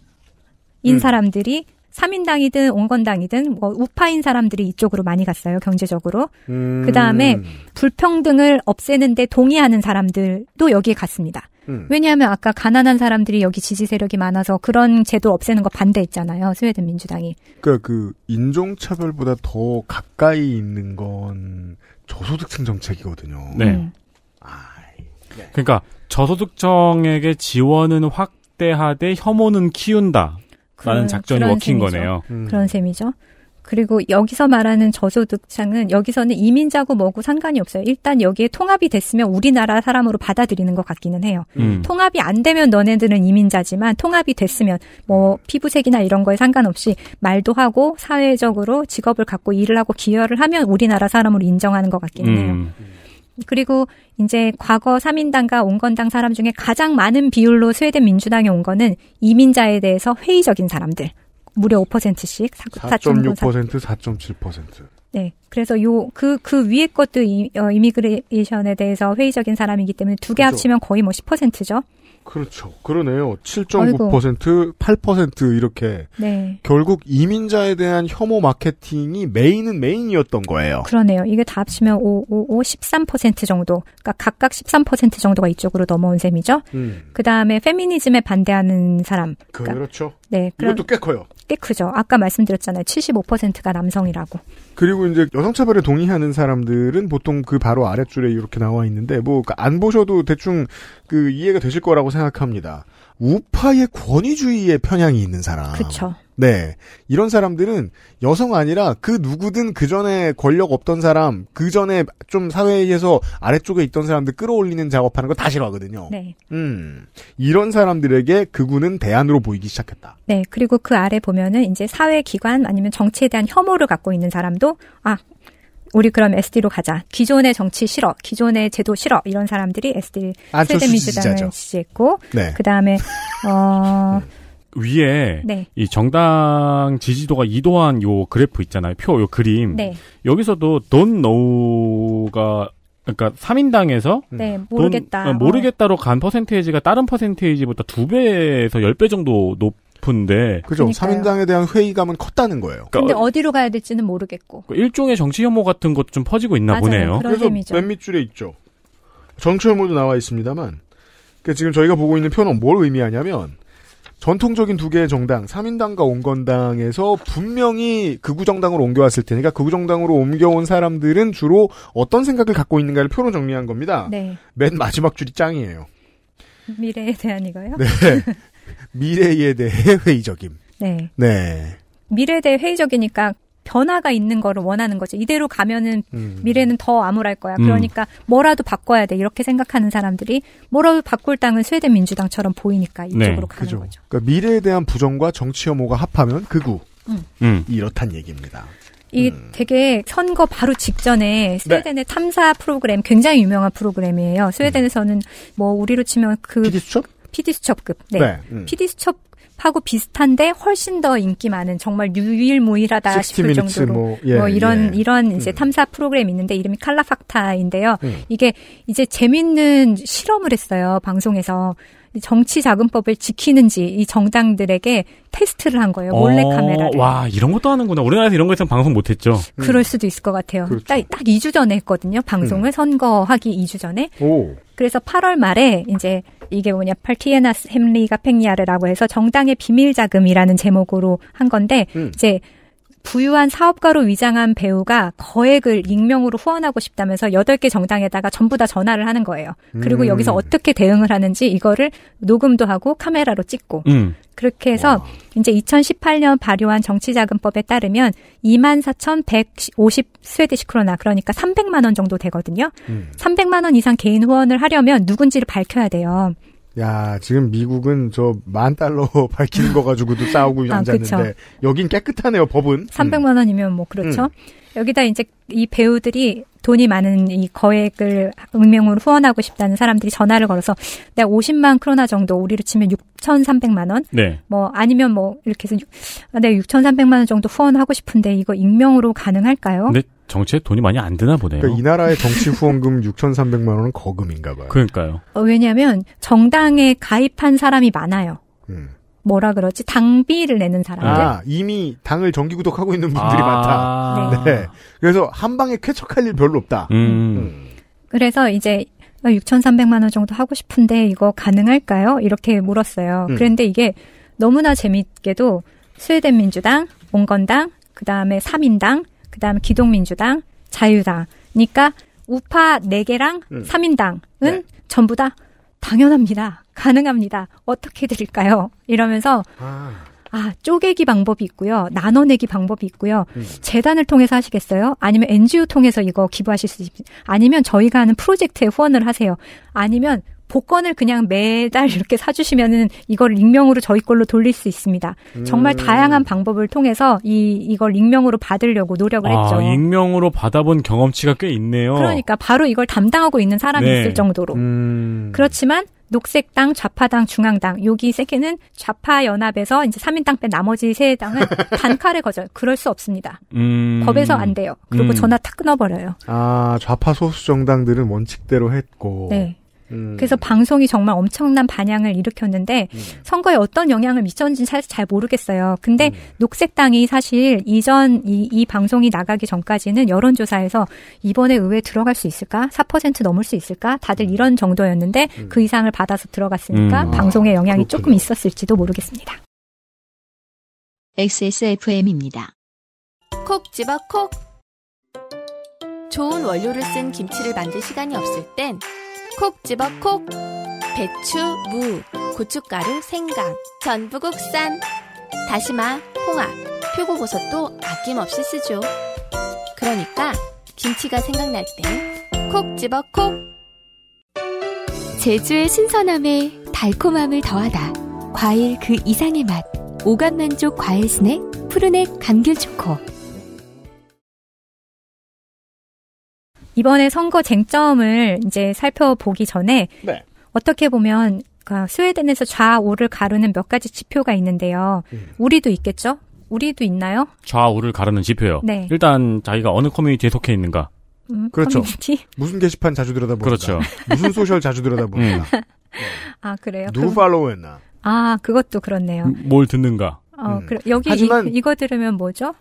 인 음. 사람들이 삼인당이든 온건당이든 뭐 우파인 사람들이 이쪽으로 많이 갔어요 경제적으로. 음. 그 다음에 불평등을 없애는데 동의하는 사람들도 여기에 갔습니다. 음. 왜냐하면 아까 가난한 사람들이 여기 지지 세력이 많아서 그런 제도 없애는 거 반대했잖아요. 스웨덴 민주당이. 그러니까 그 인종 차별보다 더 가까이 있는 건 저소득층 정책이거든요. 네. 음. 아, 네. 그러니까 저소득층에게 지원은 확대하되 혐오는 키운다. 라는 음, 작전이 먹힌 거네요. 음. 음. 그런 셈이죠. 그리고 여기서 말하는 저소득층은 여기서는 이민자고 뭐고 상관이 없어요. 일단 여기에 통합이 됐으면 우리나라 사람으로 받아들이는 것 같기는 해요. 음. 통합이 안 되면 너네들은 이민자지만 통합이 됐으면 뭐 피부색이나 이런 거에 상관없이 말도 하고 사회적으로 직업을 갖고 일을 하고 기여를 하면 우리나라 사람으로 인정하는 것 같기는 음. 해요. 그리고 이제 과거 3인당과 온건당 사람 중에 가장 많은 비율로 스웨덴 민주당에 온 거는 이민자에 대해서 회의적인 사람들. 무려 5%씩 4.6%, 4.7%. 네. 그래서 요, 그, 그 위에 것도 이, 어, 이미그레이션에 대해서 회의적인 사람이기 때문에 두 개 합치면 거의 뭐 10%죠. 그렇죠. 그러네요. 7.9%, 8% 이렇게. 네. 결국 이민자에 대한 혐오 마케팅이 메인은 메인이었던 거예요. 그러네요. 이게 다 합치면 5, 5, 5 13% 정도. 그러니까 각각 13% 정도가 이쪽으로 넘어온 셈이죠. 음. 그 다음에 페미니즘에 반대하는 사람. 그러니까 그렇죠 네. 이것도 꽤 커요. 꽤 크죠. 아까 말씀드렸잖아요. 75%가 남성이라고. 그리고 이제 여성 차별에 동의하는 사람들은 보통 그 바로 아랫줄에 이렇게 나와 있는데 뭐 안 보셔도 대충 그 이해가 되실 거라고 생각합니다. 우파의 권위주의의 편향이 있는 사람. 그렇죠. 네. 이런 사람들은 여성 아니라 그 누구든 그 전에 권력 없던 사람, 그 전에 좀 사회에서 아래쪽에 있던 사람들 끌어올리는 작업하는 거다 싫어하거든요. 네. 음. 이런 사람들에게 그군은 대안으로 보이기 시작했다. 네. 그리고 그 아래 보면은 이제 사회기관 아니면 정치에 대한 혐오를 갖고 있는 사람도 아, 우리 그럼 SD로 가자. 기존의 정치 싫어, 기존의 제도 싫어 이런 사람들이 SD 새대민주당을 지지했고, 네. 그 다음에 어. 위에 네. 이 정당 지지도가 이도한 요 그래프 있잖아요. 표 요 그림. 네. 여기서도 돈 노가 그러니까 3인당에서 음. 네, 모르겠다. 돈, 어, 모르겠다로 간 퍼센테이지가 다른 퍼센테이지보다 2배에서 10배 정도 높 싶은데. 그죠. 3인당에 대한 회의감은 컸다는 거예요. 그러니까 데 어디로 가야 될지는 모르겠고. 그 일종의 정치 혐오 같은 것도 좀 퍼지고 있나 맞아요. 보네요. 그래서 셈이죠. 맨 밑줄에 있죠. 정치 혐오도 나와 있습니다만. 그러니까 지금 저희가 보고 있는 표는 뭘 의미하냐면 전통적인 두 개의 정당, 3인당과 온건당에서 분명히 극우정당으로 옮겨왔을 테니까 극우정당으로 옮겨온 사람들은 주로 어떤 생각을 갖고 있는가를 표로 정리한 겁니다. 네. 맨 마지막 줄이 짱이에요. 미래에 대한 이거요? 네. 미래에 대해 회의적임. 네. 네. 미래에 대해 회의적이니까 변화가 있는 거를 원하는 거죠. 이대로 가면은 음. 미래는 더 암울할 거야. 음. 그러니까 뭐라도 바꿔야 돼. 이렇게 생각하는 사람들이 뭐라도 바꿀 땅은 스웨덴 민주당처럼 보이니까 네. 이쪽으로 네. 가는 그죠. 거죠. 그러니까 미래에 대한 부정과 정치 혐오가 합하면 그우 음. 음. 이렇단 얘기입니다. 이 음. 되게 선거 바로 직전에 스웨덴의 네. 탐사 프로그램 굉장히 유명한 프로그램이에요. 스웨덴에서는 뭐 우리로 치면 그 PD수첩? PD 수첩급. 네. 네. 음. PD 수첩 하고 비슷한데 훨씬 더 인기 많은 정말 유일무이하다 싶을 정도로 뭐, 예, 뭐 이런 예. 이런 음. 이제 음. 탐사 프로그램 이 있는데 이름이 칼라팍타인데요. 음. 이게 이제 재밌는 실험을 했어요 방송에서 정치자금법을 지키는지 이 정당들에게 테스트를 한 거예요. 몰래 어, 카메라를. 와 이런 것도 하는구나. 우리나라에서 이런 거 이상 방송 못했죠. 음. 그럴 수도 있을 것 같아요. 그렇죠. 딱, 딱 2주 전에 했거든요. 방송을 음. 선거하기 2주 전에. 오. 그래서 8월 말에 이제 이게 뭐냐 팔티에나스 햄리가 팽리아르라고 해서 정당의 비밀 자금이라는 제목으로 한 건데 음. 이제 부유한 사업가로 위장한 배우가 거액을 익명으로 후원하고 싶다면서 8개 정당에다가 전부 다 전화를 하는 거예요. 그리고 음. 여기서 어떻게 대응을 하는지 이거를 녹음도 하고 카메라로 찍고 음. 그렇게 해서 와. 이제 2018년 발효한 정치자금법에 따르면 24,150 스웨디시 크로나 그러니까 300만 원 정도 되거든요. 음. 300만 원 이상 개인 후원을 하려면 누군지를 밝혀야 돼요. 야, 지금 미국은 저 만 달러 밝히는 거 가지고도 싸우고 아, 앉았는데 그쵸. 여긴 깨끗하네요, 법은. 300만 원이면 뭐 그렇죠. 음. 여기다 이제 이 배우들이 돈이 많은 이 거액을 음명으로 후원하고 싶다는 사람들이 전화를 걸어서 내가 50만 크로나 정도 우리로 치면 6,300만 원. 네. 뭐 아니면 뭐 이렇게 해서 아, 내가 6,300만 원 정도 후원하고 싶은데 이거 익명으로 가능할까요? 네. 정치에 돈이 많이 안 드나 보네요. 그러니까 이 나라의 정치 후원금 6,300만 원은 거금인가 봐요. 그러니까요. 어, 왜냐하면 정당에 가입한 사람이 많아요. 음. 뭐라 그러지? 당비를 내는 사람들. 아, 이미 당을 정기 구독하고 있는 분들이 아~ 많다. 네. 네. 그래서 한 방에 쾌척할 일 별로 없다. 음. 음. 그래서 이제 6,300만 원 정도 하고 싶은데 이거 가능할까요? 이렇게 물었어요. 음. 그런데 이게 너무나 재밌게도 스웨덴 민주당, 온건당, 그다음에 3인당 그다음에 기독민주당, 자유당. 그러니까 우파 4개랑 음. 3인당은 네. 전부 다 당연합니다. 가능합니다. 어떻게 드릴까요? 이러면서 아. 아, 쪼개기 방법이 있고요. 나눠내기 방법이 있고요. 음. 재단을 통해서 하시겠어요? 아니면 NGO 통해서 이거 기부하실 수 있, 아니면 저희가 하는 프로젝트에 후원을 하세요. 아니면 복권을 그냥 매달 이렇게 사주시면은 이걸 익명으로 저희 걸로 돌릴 수 있습니다. 음. 정말 다양한 방법을 통해서 이 이걸 익명으로 받으려고 노력을 아, 했죠. 익명으로 받아본 경험치가 꽤 있네요. 그러니까 바로 이걸 담당하고 있는 사람이 네. 있을 정도로. 음. 그렇지만 녹색당, 좌파당, 중앙당 여기 세 개는 좌파 연합에서 이제 3인당 뺀 나머지 세 당은 단칼에 거절. 그럴 수 없습니다. 음... 법에서 안 돼요. 그리고 음... 전화 탁 끊어버려요. 아 좌파 소수 정당들은 원칙대로 했고. 네. 음. 그래서 방송이 정말 엄청난 반향을 일으켰는데 음. 선거에 어떤 영향을 미쳤는지 사실 잘 모르겠어요. 근데 음. 녹색당이 사실 이전 이, 이 방송이 나가기 전까지는 여론조사에서 이번에 의회 들어갈 수 있을까? 4% 넘을 수 있을까? 다들 음. 이런 정도였는데 음. 그 이상을 받아서 들어갔으니까 아, 방송에 영향이 그 조금 있었을지도 모르겠습니다. XSFM입니다. 콕 집어 콕. 좋은 원료를 쓴 김치를 만들 시간이 없을 땐콕 집어 콕 배추, 무, 고춧가루, 생강, 전부 국산 다시마, 홍합, 표고버섯도 아낌없이 쓰죠. 그러니까 김치가 생각날 때 콕 집어 콕 제주의 신선함에 달콤함을 더하다 과일 그 이상의 맛 오감 만족 과일 스낵 푸르넥 감귤 초코 이번에 선거 쟁점을 이제 살펴보기 전에 네. 어떻게 보면 그러니까 스웨덴에서 좌우를 가르는 몇 가지 지표가 있는데요. 음. 우리도 있겠죠? 우리도 있나요? 좌우를 가르는 지표요. 네. 일단 자기가 어느 커뮤니티에 속해 있는가. 음, 그렇죠. 커뮤니티? 무슨 게시판 자주 들여다보는가. 그렇죠. 무슨 소셜 자주 들여다보는가. 음. 아 그래요? 누팔로우나아 그- 그것도 그렇네요. 음, 뭘 듣는가. 어, 음. 그래, 여기 하지만... 이, 이거 들으면 뭐죠?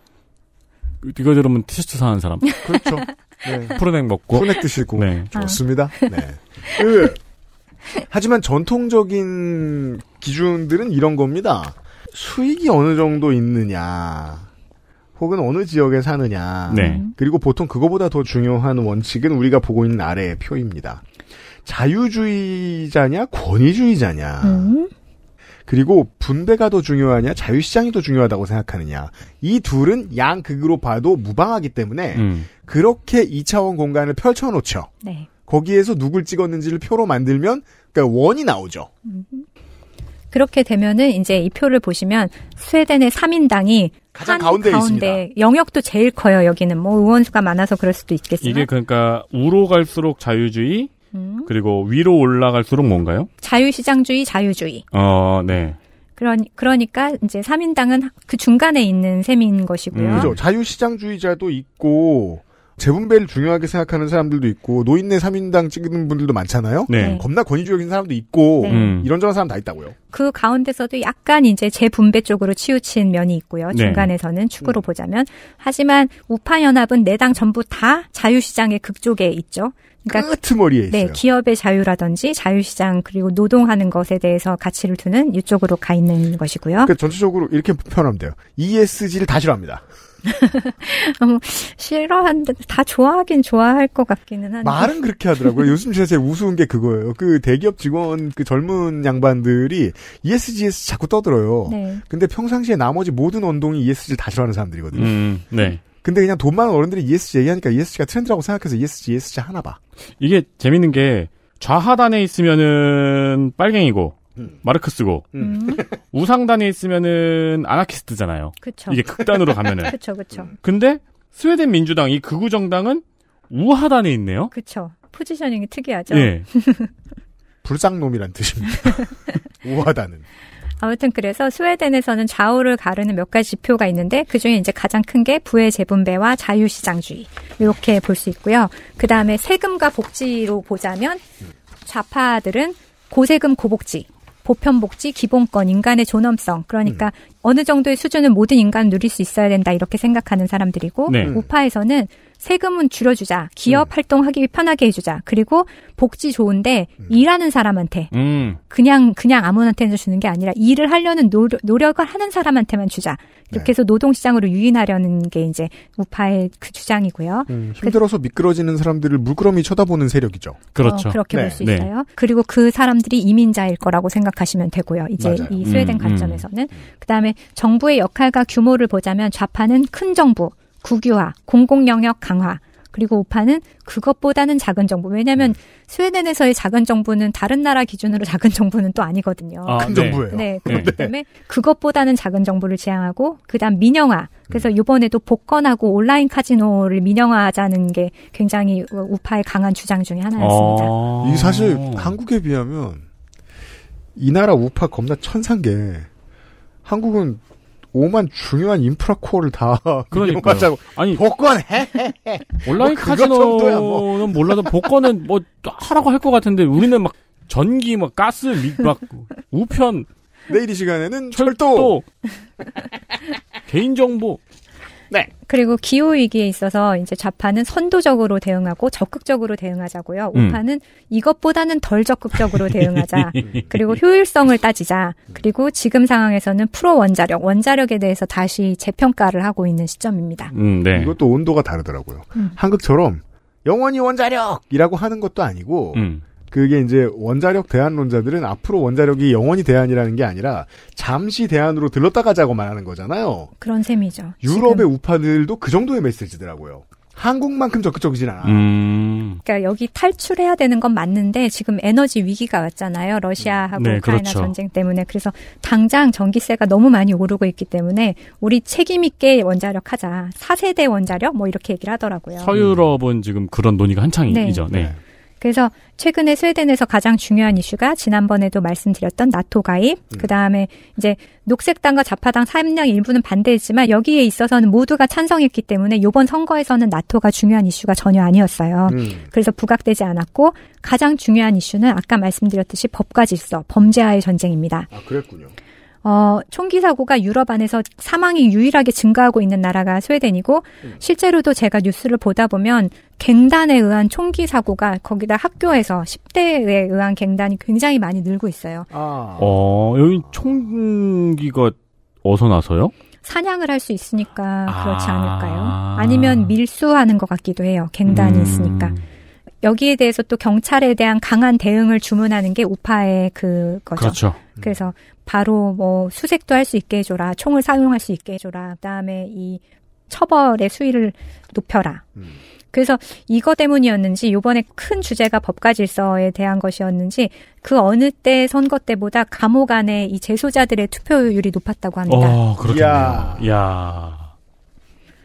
이거 들으면 티셔츠 사는 사람. 그렇죠. 네. 푸르넥 먹고. 푸르넥 드시고. 네. 좋습니다. 아. 네. 그, 하지만 전통적인 기준들은 이런 겁니다. 수익이 어느 정도 있느냐. 혹은 어느 지역에 사느냐. 네. 그리고 보통 그거보다 더 중요한 원칙은 우리가 보고 있는 아래의 표입니다. 자유주의자냐, 권위주의자냐. 음. 그리고 분배가 더 중요하냐 자유시장이 더 중요하다고 생각하느냐 이 둘은 양극으로 봐도 무방하기 때문에 음. 그렇게 2차원 공간을 펼쳐놓죠. 네. 거기에서 누굴 찍었는지를 표로 만들면 그러니까 원이 나오죠. 그렇게 되면은 이제 이 표를 보시면 스웨덴의 3인당이 가장 가운데에 가운데 있습니다. 영역도 제일 커요. 여기는 뭐 의원수가 많아서 그럴 수도 있겠지만 이게 그러니까 우로 갈수록 자유주의, 음. 그리고 위로 올라갈수록 뭔가요? 자유시장주의, 자유주의. 어, 네. 그러, 그러니까 이제 3인당은 그 중간에 있는 셈인 것이고요. 음, 그죠. 자유시장주의자도 있고, 재분배를 중요하게 생각하는 사람들도 있고 노인네 3인당 찍는 분들도 많잖아요. 네. 네. 겁나 권위주의적인 사람도 있고 네. 음. 이런저런 사람 다 있다고요. 그 가운데서도 약간 이제 재분배 쪽으로 치우친 면이 있고요. 네. 중간에서는 네. 축으로 음. 보자면 하지만 우파 연합은 내당 전부 다 자유시장의 극쪽에 있죠. 그러니까 끄트머리에 네, 있어요. 네, 기업의 자유라든지 자유시장 그리고 노동하는 것에 대해서 가치를 두는 이쪽으로 가 있는 것이고요. 그러니까 전체적으로 이렇게 표현하면 돼요. ESG를 다 싫어합니다. 어, 싫어한데 다 좋아하긴 좋아할 것 같기는 한데 말은 그렇게 하더라고요. 요즘 제가 제일 우스운 게 그거예요. 그 대기업 직원 그 젊은 양반들이 e s g 에 자꾸 떠들어요. 네. 근데 평상시에 나머지 모든 언동이 ESG를 다 싫어하는 사람들이거든요. 음, 네. 근데 그냥 돈 많은 어른들이 ESG 얘기하니까 ESG가 트렌드라고 생각해서 ESG, ESG 하나 봐. 이게 재밌는 게 좌하단에 있으면은 빨갱이고 음. 마르크스고 음. 음. 우상단에 있으면은 아나키스트잖아요. 그쵸. 이게 극단으로 가면은. 그렇죠, 그렇 근데 스웨덴 민주당 이 극우 정당은 우하단에 있네요. 그렇죠. 포지셔닝이 특이하죠. 예. 불쌍놈이란 뜻입니다. 우하단은. 아무튼 그래서 스웨덴에서는 좌우를 가르는 몇 가지 지표가 있는데 그 중에 이제 가장 큰 게 부의 재분배와 자유시장주의 이렇게 볼 수 있고요. 그 다음에 세금과 복지로 보자면 좌파들은 고세금 고복지 보편복지, 기본권, 인간의 존엄성. 그러니까 음. 어느 정도의 수준은 모든 인간 누릴 수 있어야 된다 이렇게 생각하는 사람들이고 네. 우파에서는 세금은 줄여주자, 기업 음. 활동하기 편하게 해주자, 그리고 복지 좋은데 음. 일하는 사람한테 음. 그냥 그냥 아무한테나 주는 게 아니라 일을 하려는 노력, 노력을 하는 사람한테만 주자. 이렇게 네. 해서 노동시장으로 유인하려는 게 이제 우파의 그 주장이고요. 음, 힘들어서 그, 미끄러지는 사람들을 물끄러미 쳐다보는 세력이죠. 어, 그렇죠. 어, 그렇게 네. 볼수 네. 있어요. 그리고 그 사람들이 이민자일 거라고 생각하시면 되고요. 이제 맞아요. 이 스웨덴 음, 관점에서는 그다음에 정부의 역할과 규모를 보자면 좌파는 큰 정부, 국유화, 공공영역 강화, 그리고 우파는 그것보다는 작은 정부. 왜냐하면 음. 스웨덴에서의 작은 정부는 다른 나라 기준으로 작은 정부는 또 아니거든요. 아, 큰 네. 정부예요. 네, 네, 그렇기 네. 때문에 그것보다는 작은 정부를 지향하고 그다음 민영화. 그래서 이번에도 음. 복권하고 온라인 카지노를 민영화하자는 게 굉장히 우파의 강한 주장 중의 하나였습니다. 아~ 이 사실 한국에 비하면 이 나라 우파 겁나 천상계 한국은 오만 중요한 인프라 코어를 다 그러니까요. 아니 복권 해. 온라인 뭐 카지노는 뭐. 몰라도 복권은 뭐 하라고 할 것 같은데 우리는 막 전기 막 뭐 가스 막 우편 내일 이 시간에는 철도, 철도 개인정보 네. 그리고 기후 위기에 있어서 이제 좌파는 선도적으로 대응하고 적극적으로 대응하자고요. 음. 우파는 음. 이것보다는 덜 적극적으로 대응하자. 그리고 효율성을 따지자. 그리고 지금 상황에서는 프로 원자력, 원자력에 대해서 다시 재평가를 하고 있는 시점입니다. 음, 네. 이것도 온도가 다르더라고요. 음. 한국처럼 영원히 원자력이라고 하는 것도 아니고 음. 그게 이제 원자력 대안론자들은 앞으로 원자력이 영원히 대안이라는 게 아니라 잠시 대안으로 들렀다 가자고 말하는 거잖아요. 그런 셈이죠. 유럽의 지금. 우파들도 그 정도의 메시지더라고요. 한국만큼 적극적이진 않아. 음. 그러니까 여기 탈출해야 되는 건 맞는데 지금 에너지 위기가 왔잖아요. 러시아하고 네, 우크라이나 그렇죠. 전쟁 때문에 그래서 당장 전기세가 너무 많이 오르고 있기 때문에 우리 책임 있게 원자력 하자. 4세대 원자력 뭐 이렇게 얘기를 하더라고요. 서유럽은 지금 그런 논의가 한창이죠. 네. 네. 네. 그래서 최근에 스웨덴에서 가장 중요한 이슈가 지난번에도 말씀드렸던 나토 가입, 음. 그 다음에 이제 녹색당과 좌파당 3량 일부는 반대했지만 여기에 있어서는 모두가 찬성했기 때문에 이번 선거에서는 나토가 중요한 이슈가 전혀 아니었어요. 음. 그래서 부각되지 않았고 가장 중요한 이슈는 아까 말씀드렸듯이 법과 질서, 범죄와의 전쟁입니다. 아, 그랬군요. 어, 총기 사고가 유럽 안에서 사망이 유일하게 증가하고 있는 나라가 스웨덴이고, 음. 실제로도 제가 뉴스를 보다 보면 갱단에 의한 총기 사고가 거기다 학교에서 10대에 의한 갱단이 굉장히 많이 늘고 있어요. 아. 어, 여기 총기가 어서 나서요? 사냥을 할 수 있으니까 그렇지 아. 않을까요? 아니면 밀수하는 것 같기도 해요. 갱단이 음. 있으니까. 여기에 대해서 또 경찰에 대한 강한 대응을 주문하는 게 우파의 그거죠. 그렇죠. 그래서 바로 뭐 수색도 할 수 있게 해줘라, 총을 사용할 수 있게 해줘라, 그다음에 이 처벌의 수위를 높여라. 음. 그래서 이거 때문이었는지 요번에 큰 주제가 법과 질서에 대한 것이었는지 그 어느 때 선거 때보다 감옥 안에 이 재소자들의 투표율이 높았다고 합니다. 어, 그렇겠네요. 야. 야.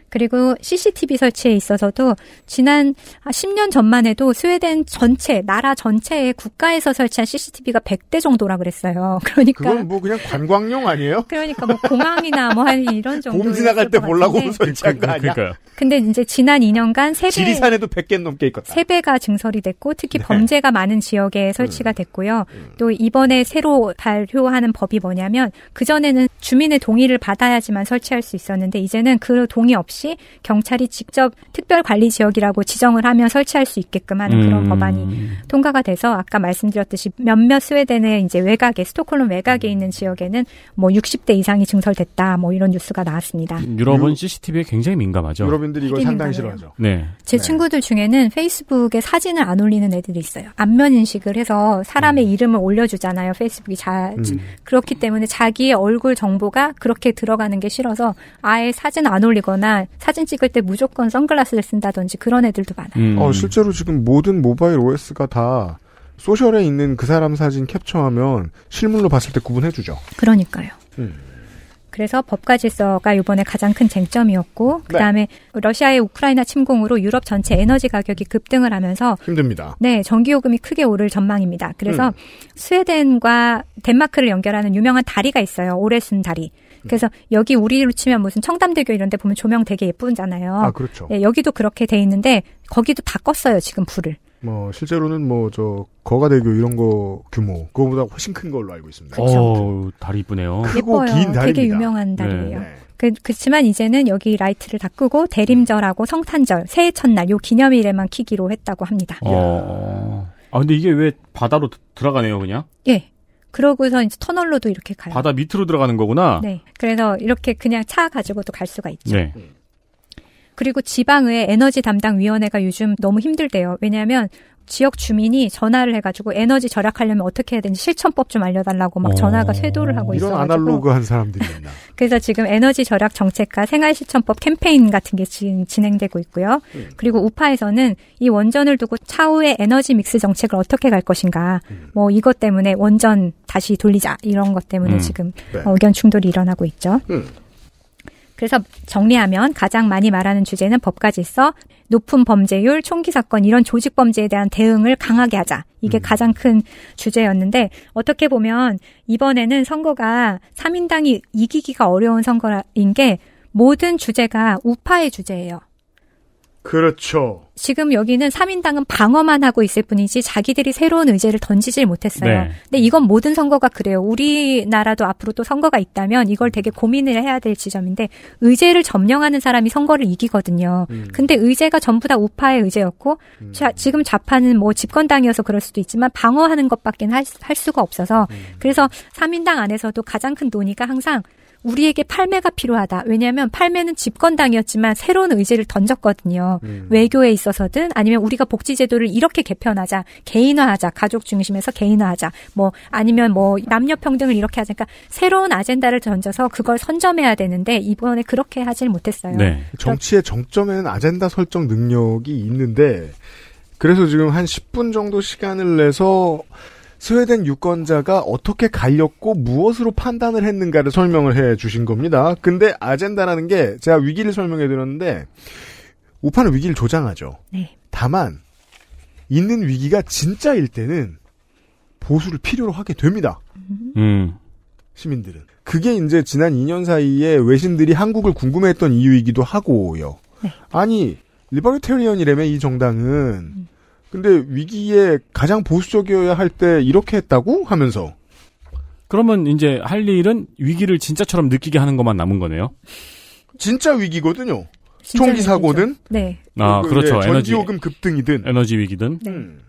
그리고 CCTV 설치에 있어서도 지난 10년 전만 해도 스웨덴 전체 나라 전체의 국가에서 설치한 CCTV가 100대 정도라 그랬어요. 그러니까 그건 뭐 그냥 관광용 아니에요? 그러니까 뭐 공항이나 뭐한 이런 정도. 봄 지나갈 때 보려고 설치한 거 아니야? 그러 근데 이제 지난 2년간 세배 지리산에도 100개 넘게 있겠다. 세 배가 증설이 됐고 특히 네. 범죄가 많은 지역에 음. 설치가 됐고요. 음. 또 이번에 새로 발표하는 법이 뭐냐면 그 전에는 주민의 동의를 받아야지만 설치할 수 있었는데 이제는 그 동의 없이 없 경찰이 직접 특별관리지역이라고 지정을 하며 설치할 수 있게끔 하는 그런 음. 법안이 통과가 돼서 아까 말씀드렸듯이 몇몇 스웨덴의 이제 외곽에 스톡홀름 외곽에 있는 지역에는 뭐 60대 이상이 증설됐다 뭐 이런 뉴스가 나왔습니다. 유럽은 CCTV에 굉장히 민감하죠. 유럽인들이 이걸 상당히 싫어하죠. 네. 제 네. 친구들 중에는 페이스북에 사진을 안 올리는 애들이 있어요. 안면 인식을 해서 사람의 음. 이름을 올려주잖아요. 페이스북이 자 음. 그렇기 때문에 자기의 얼굴 정보가 그렇게 들어가는 게 싫어서 아예 사진 안 올리거나 사진 찍을 때 무조건 선글라스를 쓴다든지 그런 애들도 많아요. 음. 어, 실제로 지금 모든 모바일 OS가 다 소셜에 있는 그 사람 사진 캡처하면 실물로 봤을 때 구분해주죠. 그러니까요. 음. 그래서 법과 질서가 이번에 가장 큰 쟁점이었고 네. 그다음에 러시아의 우크라이나 침공으로 유럽 전체 에너지 가격이 급등을 하면서 힘듭니다. 네, 전기 요금이 크게 오를 전망입니다. 그래서 음. 스웨덴과 덴마크를 연결하는 유명한 다리가 있어요. 오레순 다리. 네. 그래서 여기 우리로 치면 무슨 청담대교 이런 데 보면 조명 되게 예쁘잖아요. 아, 그렇죠. 예, 여기도 그렇게 돼 있는데 거기도 다 껐어요, 지금 불을. 뭐 실제로는 뭐 저 거가대교 이런 거 규모 그거보다 훨씬 큰 걸로 알고 있습니다. 어, 다리 이쁘네요. 크고 예뻐요. 긴 다리입니다. 되게 유명한 다리예요. 네. 그, 그렇지만 이제는 여기 라이트를 다 끄고 대림절하고 네. 성탄절, 새해 첫날 요 기념일에만 키기로 했다고 합니다. 어... 아 근데 이게 왜 바다로 들어가네요, 그냥? 예. 그러고서 이제 터널로도 이렇게 가요. 바다 밑으로 들어가는 거구나. 네. 그래서 이렇게 그냥 차 가지고도 갈 수가 있죠. 네. 그리고 지방의 에너지 담당 위원회가 요즘 너무 힘들대요. 왜냐하면 지역 주민이 전화를 해가지고 에너지 절약하려면 어떻게 해야 되는지 실천법 좀 알려달라고 막 전화가 어. 쇄도를 하고 있어요. 이런 아날로그한 사람들이 있나? 그래서 지금 에너지 절약 정책과 생활 실천법 캠페인 같은 게 지금 진행되고 있고요. 음. 그리고 우파에서는 이 원전을 두고 차후의 에너지 믹스 정책을 어떻게 갈 것인가, 음. 뭐 이것 때문에 원전 다시 돌리자 이런 것 때문에 음. 지금 네. 어, 의견 충돌이 일어나고 있죠. 음. 그래서 정리하면 가장 많이 말하는 주제는 법과 질서, 높은 범죄율, 총기 사건 이런 조직 범죄에 대한 대응을 강하게 하자. 이게 음. 가장 큰 주제였는데 어떻게 보면 이번에는 선거가 3인당이 이기기가 어려운 선거인 게 모든 주제가 우파의 주제예요. 그렇죠. 지금 여기는 3인당은 방어만 하고 있을 뿐이지 자기들이 새로운 의제를 던지질 못했어요. 네. 근데 이건 모든 선거가 그래요. 우리나라도 앞으로 또 선거가 있다면 이걸 되게 고민을 해야 될 지점인데 의제를 점령하는 사람이 선거를 이기거든요. 음. 근데 의제가 전부 다 우파의 의제였고 음. 자, 지금 좌파는 뭐 집권당이어서 그럴 수도 있지만 방어하는 것밖에 할, 할 수가 없어서 음. 그래서 3인당 안에서도 가장 큰 논의가 항상 우리에게 팔매가 필요하다. 왜냐하면 팔매는 집권당이었지만 새로운 의제를 던졌거든요. 음. 외교에 있어서든 아니면 우리가 복지제도를 이렇게 개편하자, 개인화하자, 가족 중심에서 개인화하자, 뭐 아니면 뭐 남녀 평등을 이렇게 하자. 그러니까 새로운 아젠다를 던져서 그걸 선점해야 되는데 이번에 그렇게 하질 못했어요. 네. 그러니까 정치의 정점에는 아젠다 설정 능력이 있는데 그래서 지금 한 10분 정도 시간을 내서 스웨덴 유권자가 어떻게 갈렸고 무엇으로 판단을 했는가를 설명을 해 주신 겁니다. 근데 아젠다라는 게 제가 위기를 설명해 드렸는데 우파는 위기를 조장하죠. 네. 다만 있는 위기가 진짜일 때는 보수를 필요로 하게 됩니다. 음. 음. 시민들은 그게 이제 지난 2년 사이에 외신들이 한국을 궁금해했던 이유이기도 하고요. 네. 아니 리버리테리언이라며 이 정당은 음. 근데 위기에 가장 보수적이어야 할 때 이렇게 했다고 하면서 그러면 이제 할 일은 위기를 진짜처럼 느끼게 하는 것만 남은 거네요. 진짜 위기거든요. 총기 사고든 네. 아, 그, 그, 그렇죠. 예, 에너지 요금 급등이든 에너지 위기든. 네. 음.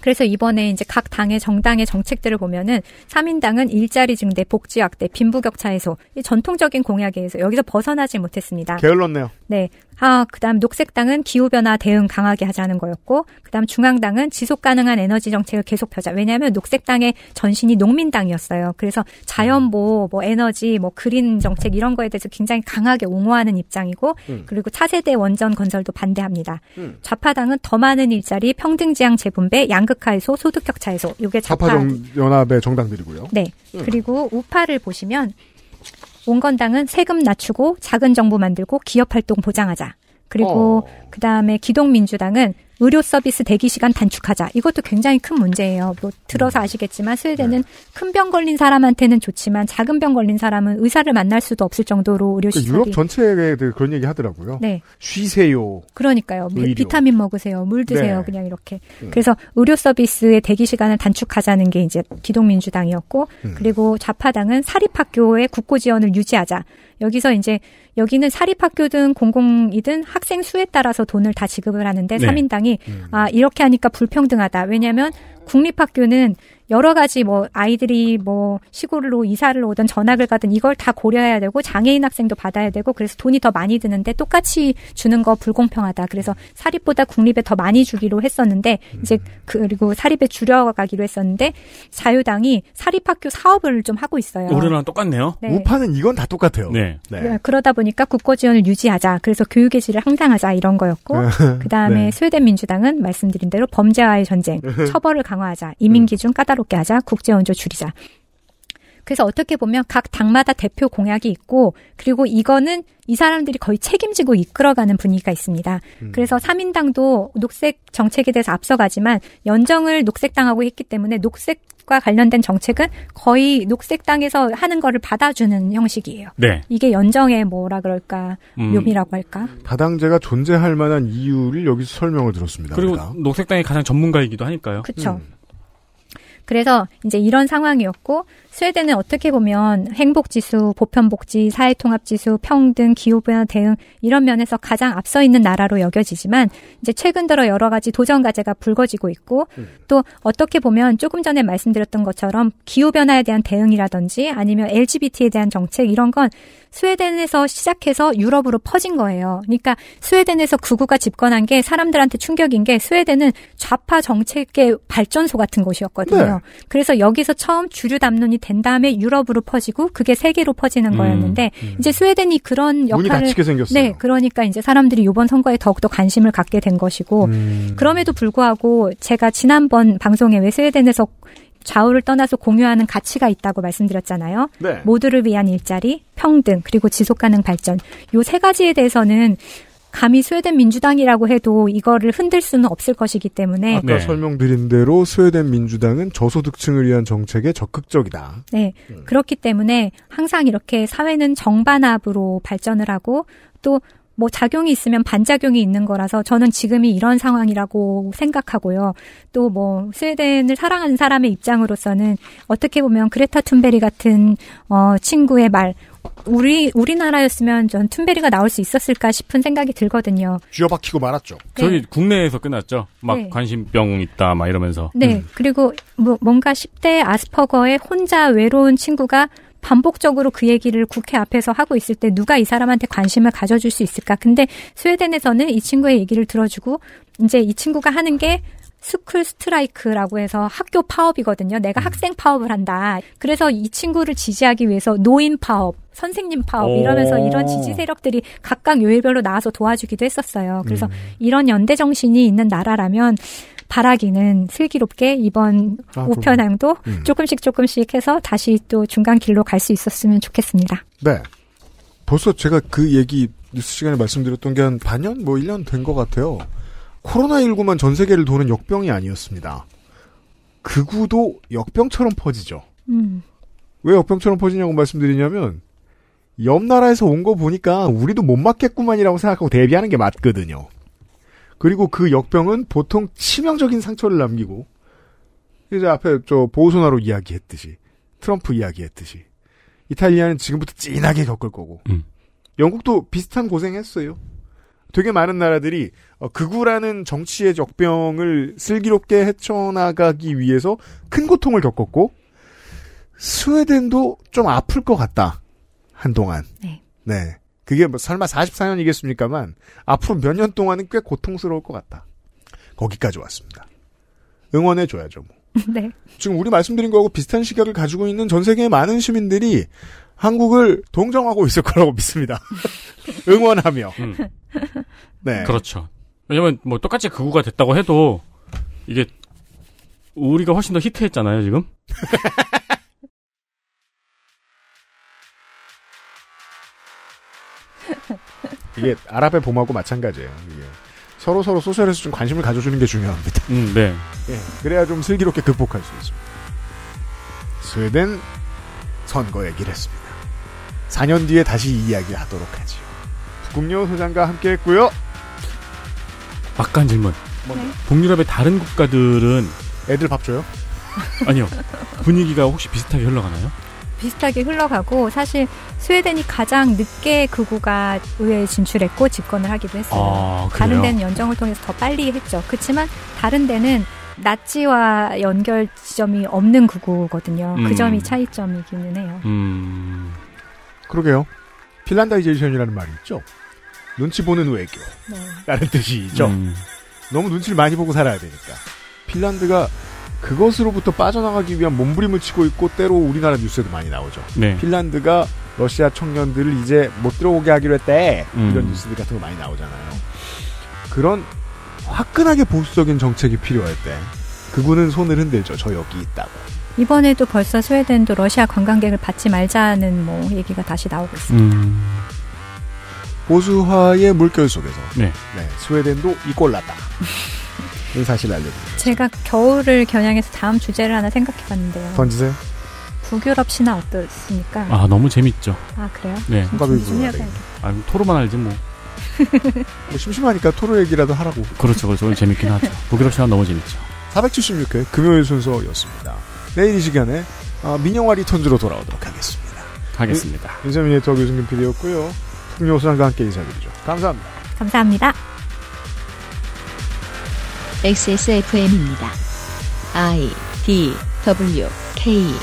그래서 이번에 이제 각 당의 정당의 정책들을 보면은 3인당은 일자리 증대, 복지 확대, 빈부격차 해소, 이 전통적인 공약에서 여기서 벗어나지 못했습니다. 게을렀네요. 네. 아, 그다음 녹색당은 기후변화 대응 강하게 하자는 거였고, 그다음 중앙당은 지속 가능한 에너지 정책을 계속 펴자. 왜냐하면 녹색당의 전신이 농민당이었어요. 그래서 자연보호, 뭐 에너지, 뭐 그린 정책 이런 거에 대해서 굉장히 강하게 옹호하는 입장이고, 음. 그리고 차세대 원전 건설도 반대합니다. 음. 좌파당은 더 많은 일자리, 평등지향 재분배, 양극화 해소, 소득 격차 해소. 이게 좌파 정, 연합의 정당들이고요. 네. 음. 그리고 우파를 보시면 온건당은 세금 낮추고 작은 정부 만들고 기업 활동 보장하자. 그리고 어. 그다음에 기동민주당은 의료 서비스 대기 시간 단축하자. 이것도 굉장히 큰 문제예요. 뭐 들어서 음. 아시겠지만 스웨덴은 네. 큰병 걸린 사람한테는 좋지만 작은 병 걸린 사람은 의사를 만날 수도 없을 정도로 의료 그러니까 시설이 그러니까 유럽 전체에 그런 얘기 하더라고요. 네. 쉬세요. 그러니까요. 의료. 비타민 먹으세요. 물 네. 드세요. 네. 그냥 이렇게. 음. 그래서 의료 서비스의 대기 시간을 단축하자는 게 이제 기독민주당이었고 음. 그리고 좌파당은 사립학교의 국고 지원을 유지하자. 여기서 이제 여기는 사립학교 든 공공이든 학생 수에 따라서 돈을 다 지급을 하는데 네. 3인당 입장이 음. 아 이렇게 하니까 불평등하다. 왜냐하면 국립학교는 여러 가지 뭐 아이들이 뭐 시골로 이사를 오든 전학을 가든 이걸 다 고려해야 되고 장애인 학생도 받아야 되고 그래서 돈이 더 많이 드는데 똑같이 주는 거 불공평하다. 그래서 사립보다 국립에 더 많이 주기로 했었는데 이제 음. 그리고 사립에 줄여가기로 했었는데 자유당이 사립학교 사업을 좀 하고 있어요. 우리나 똑같네요. 네. 우파는 이건 다 똑같아요. 네. 네. 네 그러다 보니까 국고 지원을 유지하자. 그래서 교육의 질을 향상하자 이런 거였고 그다음에 네. 스웨덴 민주당은 말씀드린 대로 범죄와의 전쟁, 처벌을 강화하자, 이민 음. 기준 까다로 평화롭게 하자, 국제 원조 줄이자. 그래서 어떻게 보면 각 당마다 대표 공약이 있고 그리고 이거는 이 사람들이 거의 책임지고 이끌어가는 분위기가 있습니다. 음. 그래서 3인당도 녹색 정책에 대해서 앞서가지만 연정을 녹색당하고 했기 때문에 녹색과 관련된 정책은 거의 녹색당에서 하는 거를 받아주는 형식이에요. 네. 이게 연정의 뭐라 그럴까 음. 묘미라고 할까? 다당제가 존재할 만한 이유를 여기서 설명을 들었습니다. 그리고 그니까 녹색당이 가장 전문가이기도 하니까요. 그렇죠. 그래서 이제 이런 상황이었고 스웨덴은 어떻게 보면 행복지수, 보편복지, 사회통합지수, 평등, 기후변화 대응 이런 면에서 가장 앞서 있는 나라로 여겨지지만 이제 최근 들어 여러 가지 도전 과제가 불거지고 있고 음. 또 어떻게 보면 조금 전에 말씀드렸던 것처럼 기후변화에 대한 대응이라든지 아니면 LGBT에 대한 정책 이런 건 스웨덴에서 시작해서 유럽으로 퍼진 거예요. 그러니까 스웨덴에서 구구가 집권한 게 사람들한테 충격인 게 스웨덴은 좌파 정책의 발전소 같은 곳이었거든요. 네. 그래서 여기서 처음 주류 담론이 된 다음에 유럽으로 퍼지고 그게 세계로 퍼지는 음, 거였는데 음. 이제 스웨덴이 그런 역할을 네, 그러니까 이제 사람들이 이번 선거에 더욱더 관심을 갖게 된 것이고 음. 그럼에도 불구하고 제가 지난번 방송에 왜 스웨덴에서 좌우를 떠나서 공유하는 가치가 있다고 말씀드렸잖아요. 네. 모두를 위한 일자리, 평등, 그리고 지속가능 발전. 요 세 가지에 대해서는 감히 스웨덴 민주당이라고 해도 이거를 흔들 수는 없을 것이기 때문에 아까 네. 설명드린 대로 스웨덴 민주당은 저소득층을 위한 정책에 적극적이다. 네. 음. 그렇기 때문에 항상 이렇게 사회는 정반합으로 발전을 하고 또 뭐 작용이 있으면 반작용이 있는 거라서 저는 지금이 이런 상황이라고 생각하고요. 또 뭐 스웨덴을 사랑하는 사람의 입장으로서는 어떻게 보면 그레타 툰베리 같은 어 친구의 말 우리 우리나라였으면 전 툰베리가 나올 수 있었을까 싶은 생각이 들거든요. 쥐어박히고 말았죠. 네. 저희 국내에서 끝났죠. 막 네. 관심병 있다 막 이러면서. 네. 음. 그리고 뭐 뭔가 10대 아스퍼거의 혼자 외로운 친구가 반복적으로 그 얘기를 국회 앞에서 하고 있을 때 누가 이 사람한테 관심을 가져줄 수 있을까? 근데 스웨덴에서는 이 친구의 얘기를 들어주고 이제 이 친구가 하는 게 스쿨 스트라이크라고 해서 학교 파업이거든요. 내가 음. 학생 파업을 한다. 그래서 이 친구를 지지하기 위해서 노인 파업, 선생님 파업 이러면서 이런 지지 세력들이 각각 요일별로 나와서 도와주기도 했었어요. 그래서 음. 이런 연대 정신이 있는 나라라면 바라기는 슬기롭게 이번 아, 우편항도 음. 조금씩 조금씩 해서 다시 또 중간 길로 갈 수 있었으면 좋겠습니다. 네. 벌써 제가 그 얘기 뉴스 시간에 말씀드렸던 게 한 반년? 뭐 1년 된 것 같아요. 코로나19만 전 세계를 도는 역병이 아니었습니다. 그구도 역병처럼 퍼지죠. 음. 왜 역병처럼 퍼지냐고 말씀드리냐면 옆 나라에서 온 거 보니까 우리도 못 맞겠구만이라고 생각하고 대비하는 게 맞거든요. 그리고 그 역병은 보통 치명적인 상처를 남기고 이제 앞에 저 보우소나로 이야기했듯이 트럼프 이야기했듯이 이탈리아는 지금부터 진하게 겪을 거고 음. 영국도 비슷한 고생했어요. 되게 많은 나라들이 어, 극우라는 정치의 적병을 슬기롭게 헤쳐나가기 위해서 큰 고통을 겪었고 스웨덴도 좀 아플 것 같다 한동안. 네. 네. 그게 뭐 설마 44년이겠습니까만 앞으로 몇 년 동안은 꽤 고통스러울 것 같다. 거기까지 왔습니다. 응원해 줘야죠. 뭐. 네. 지금 우리 말씀드린 거하고 비슷한 시각을 가지고 있는 전 세계의 많은 시민들이 한국을 동정하고 있을 거라고 믿습니다. 응원하며. 음. 네. 그렇죠. 왜냐면 뭐 똑같이 극우가 됐다고 해도 이게 우리가 훨씬 더 히트했잖아요, 지금. 이게 아랍의 봄하고 마찬가지예요. 이게. 서로 서로 소셜에서 좀 관심을 가져주는 게 중요합니다. 음, 네. 예, 그래야 좀 슬기롭게 극복할 수 있습니다. 스웨덴 선거 얘기를 했습니다. 4년 뒤에 다시 이야기하도록 하지 북금요 소장과 함께했고요. 막간 질문. 뭔 네. 북유럽의 다른 국가들은 애들 밥 줘요? 아니요. 분위기가 혹시 비슷하게 흘러가나요? 비슷하게 흘러가고 사실 스웨덴이 가장 늦게 그구가 의회에 진출했고 집권을 하기도 했어요. 아, 다른 데는 연정을 통해서 더 빨리 했죠. 그렇지만 다른 데는 나치와 연결 지점이 없는 구구거든요. 그 음. 그 점이 차이점이기는 해요. 음. 그러게요. 핀란다이제이션이라는 말이 있죠. 눈치 보는 외교. 네. 라는 뜻이죠. 음. 너무 눈치를 많이 보고 살아야 되니까. 핀란드가 그것으로부터 빠져나가기 위한 몸부림을 치고 있고 때로 우리나라 뉴스에도 많이 나오죠. 네. 핀란드가 러시아 청년들을 이제 못 들어오게 하기로 했대. 음. 이런 뉴스들 같은 거 많이 나오잖아요. 그런 화끈하게 보수적인 정책이 필요할 때 그분은 손을 흔들죠. 저 여기 있다고. 이번에도 벌써 스웨덴도 러시아 관광객을 받지 말자는 뭐 얘기가 다시 나오고 있습니다. 음. 보수화의 물결 속에서 네. 네, 스웨덴도 이꼴났다. 이 사실 알려드립니다. 제가 겨울을 겨냥해서 다음 주제를 하나 생각해봤는데요. 던지세요. 북유럽 신화 어떻습니까? 아 너무 재밌죠. 아 그래요? 네. 손가락이 아 토로만 알지 뭐. 뭐 심심하니까 토로 얘기라도 하라고. 그렇죠, 그렇죠. 재밌긴 하죠. 북유럽 신화 너무 재밌죠. 476회 금요일 순서였습니다. 내일 이 시간에 아, 민영화 리턴즈로 돌아오도록 하겠습니다. 하겠습니다. 윤세민 리터 교수님 PD였고요. 풍요수장과 함께 인사드리죠. 감사합니다. 감사합니다. XSFM입니다. I D W K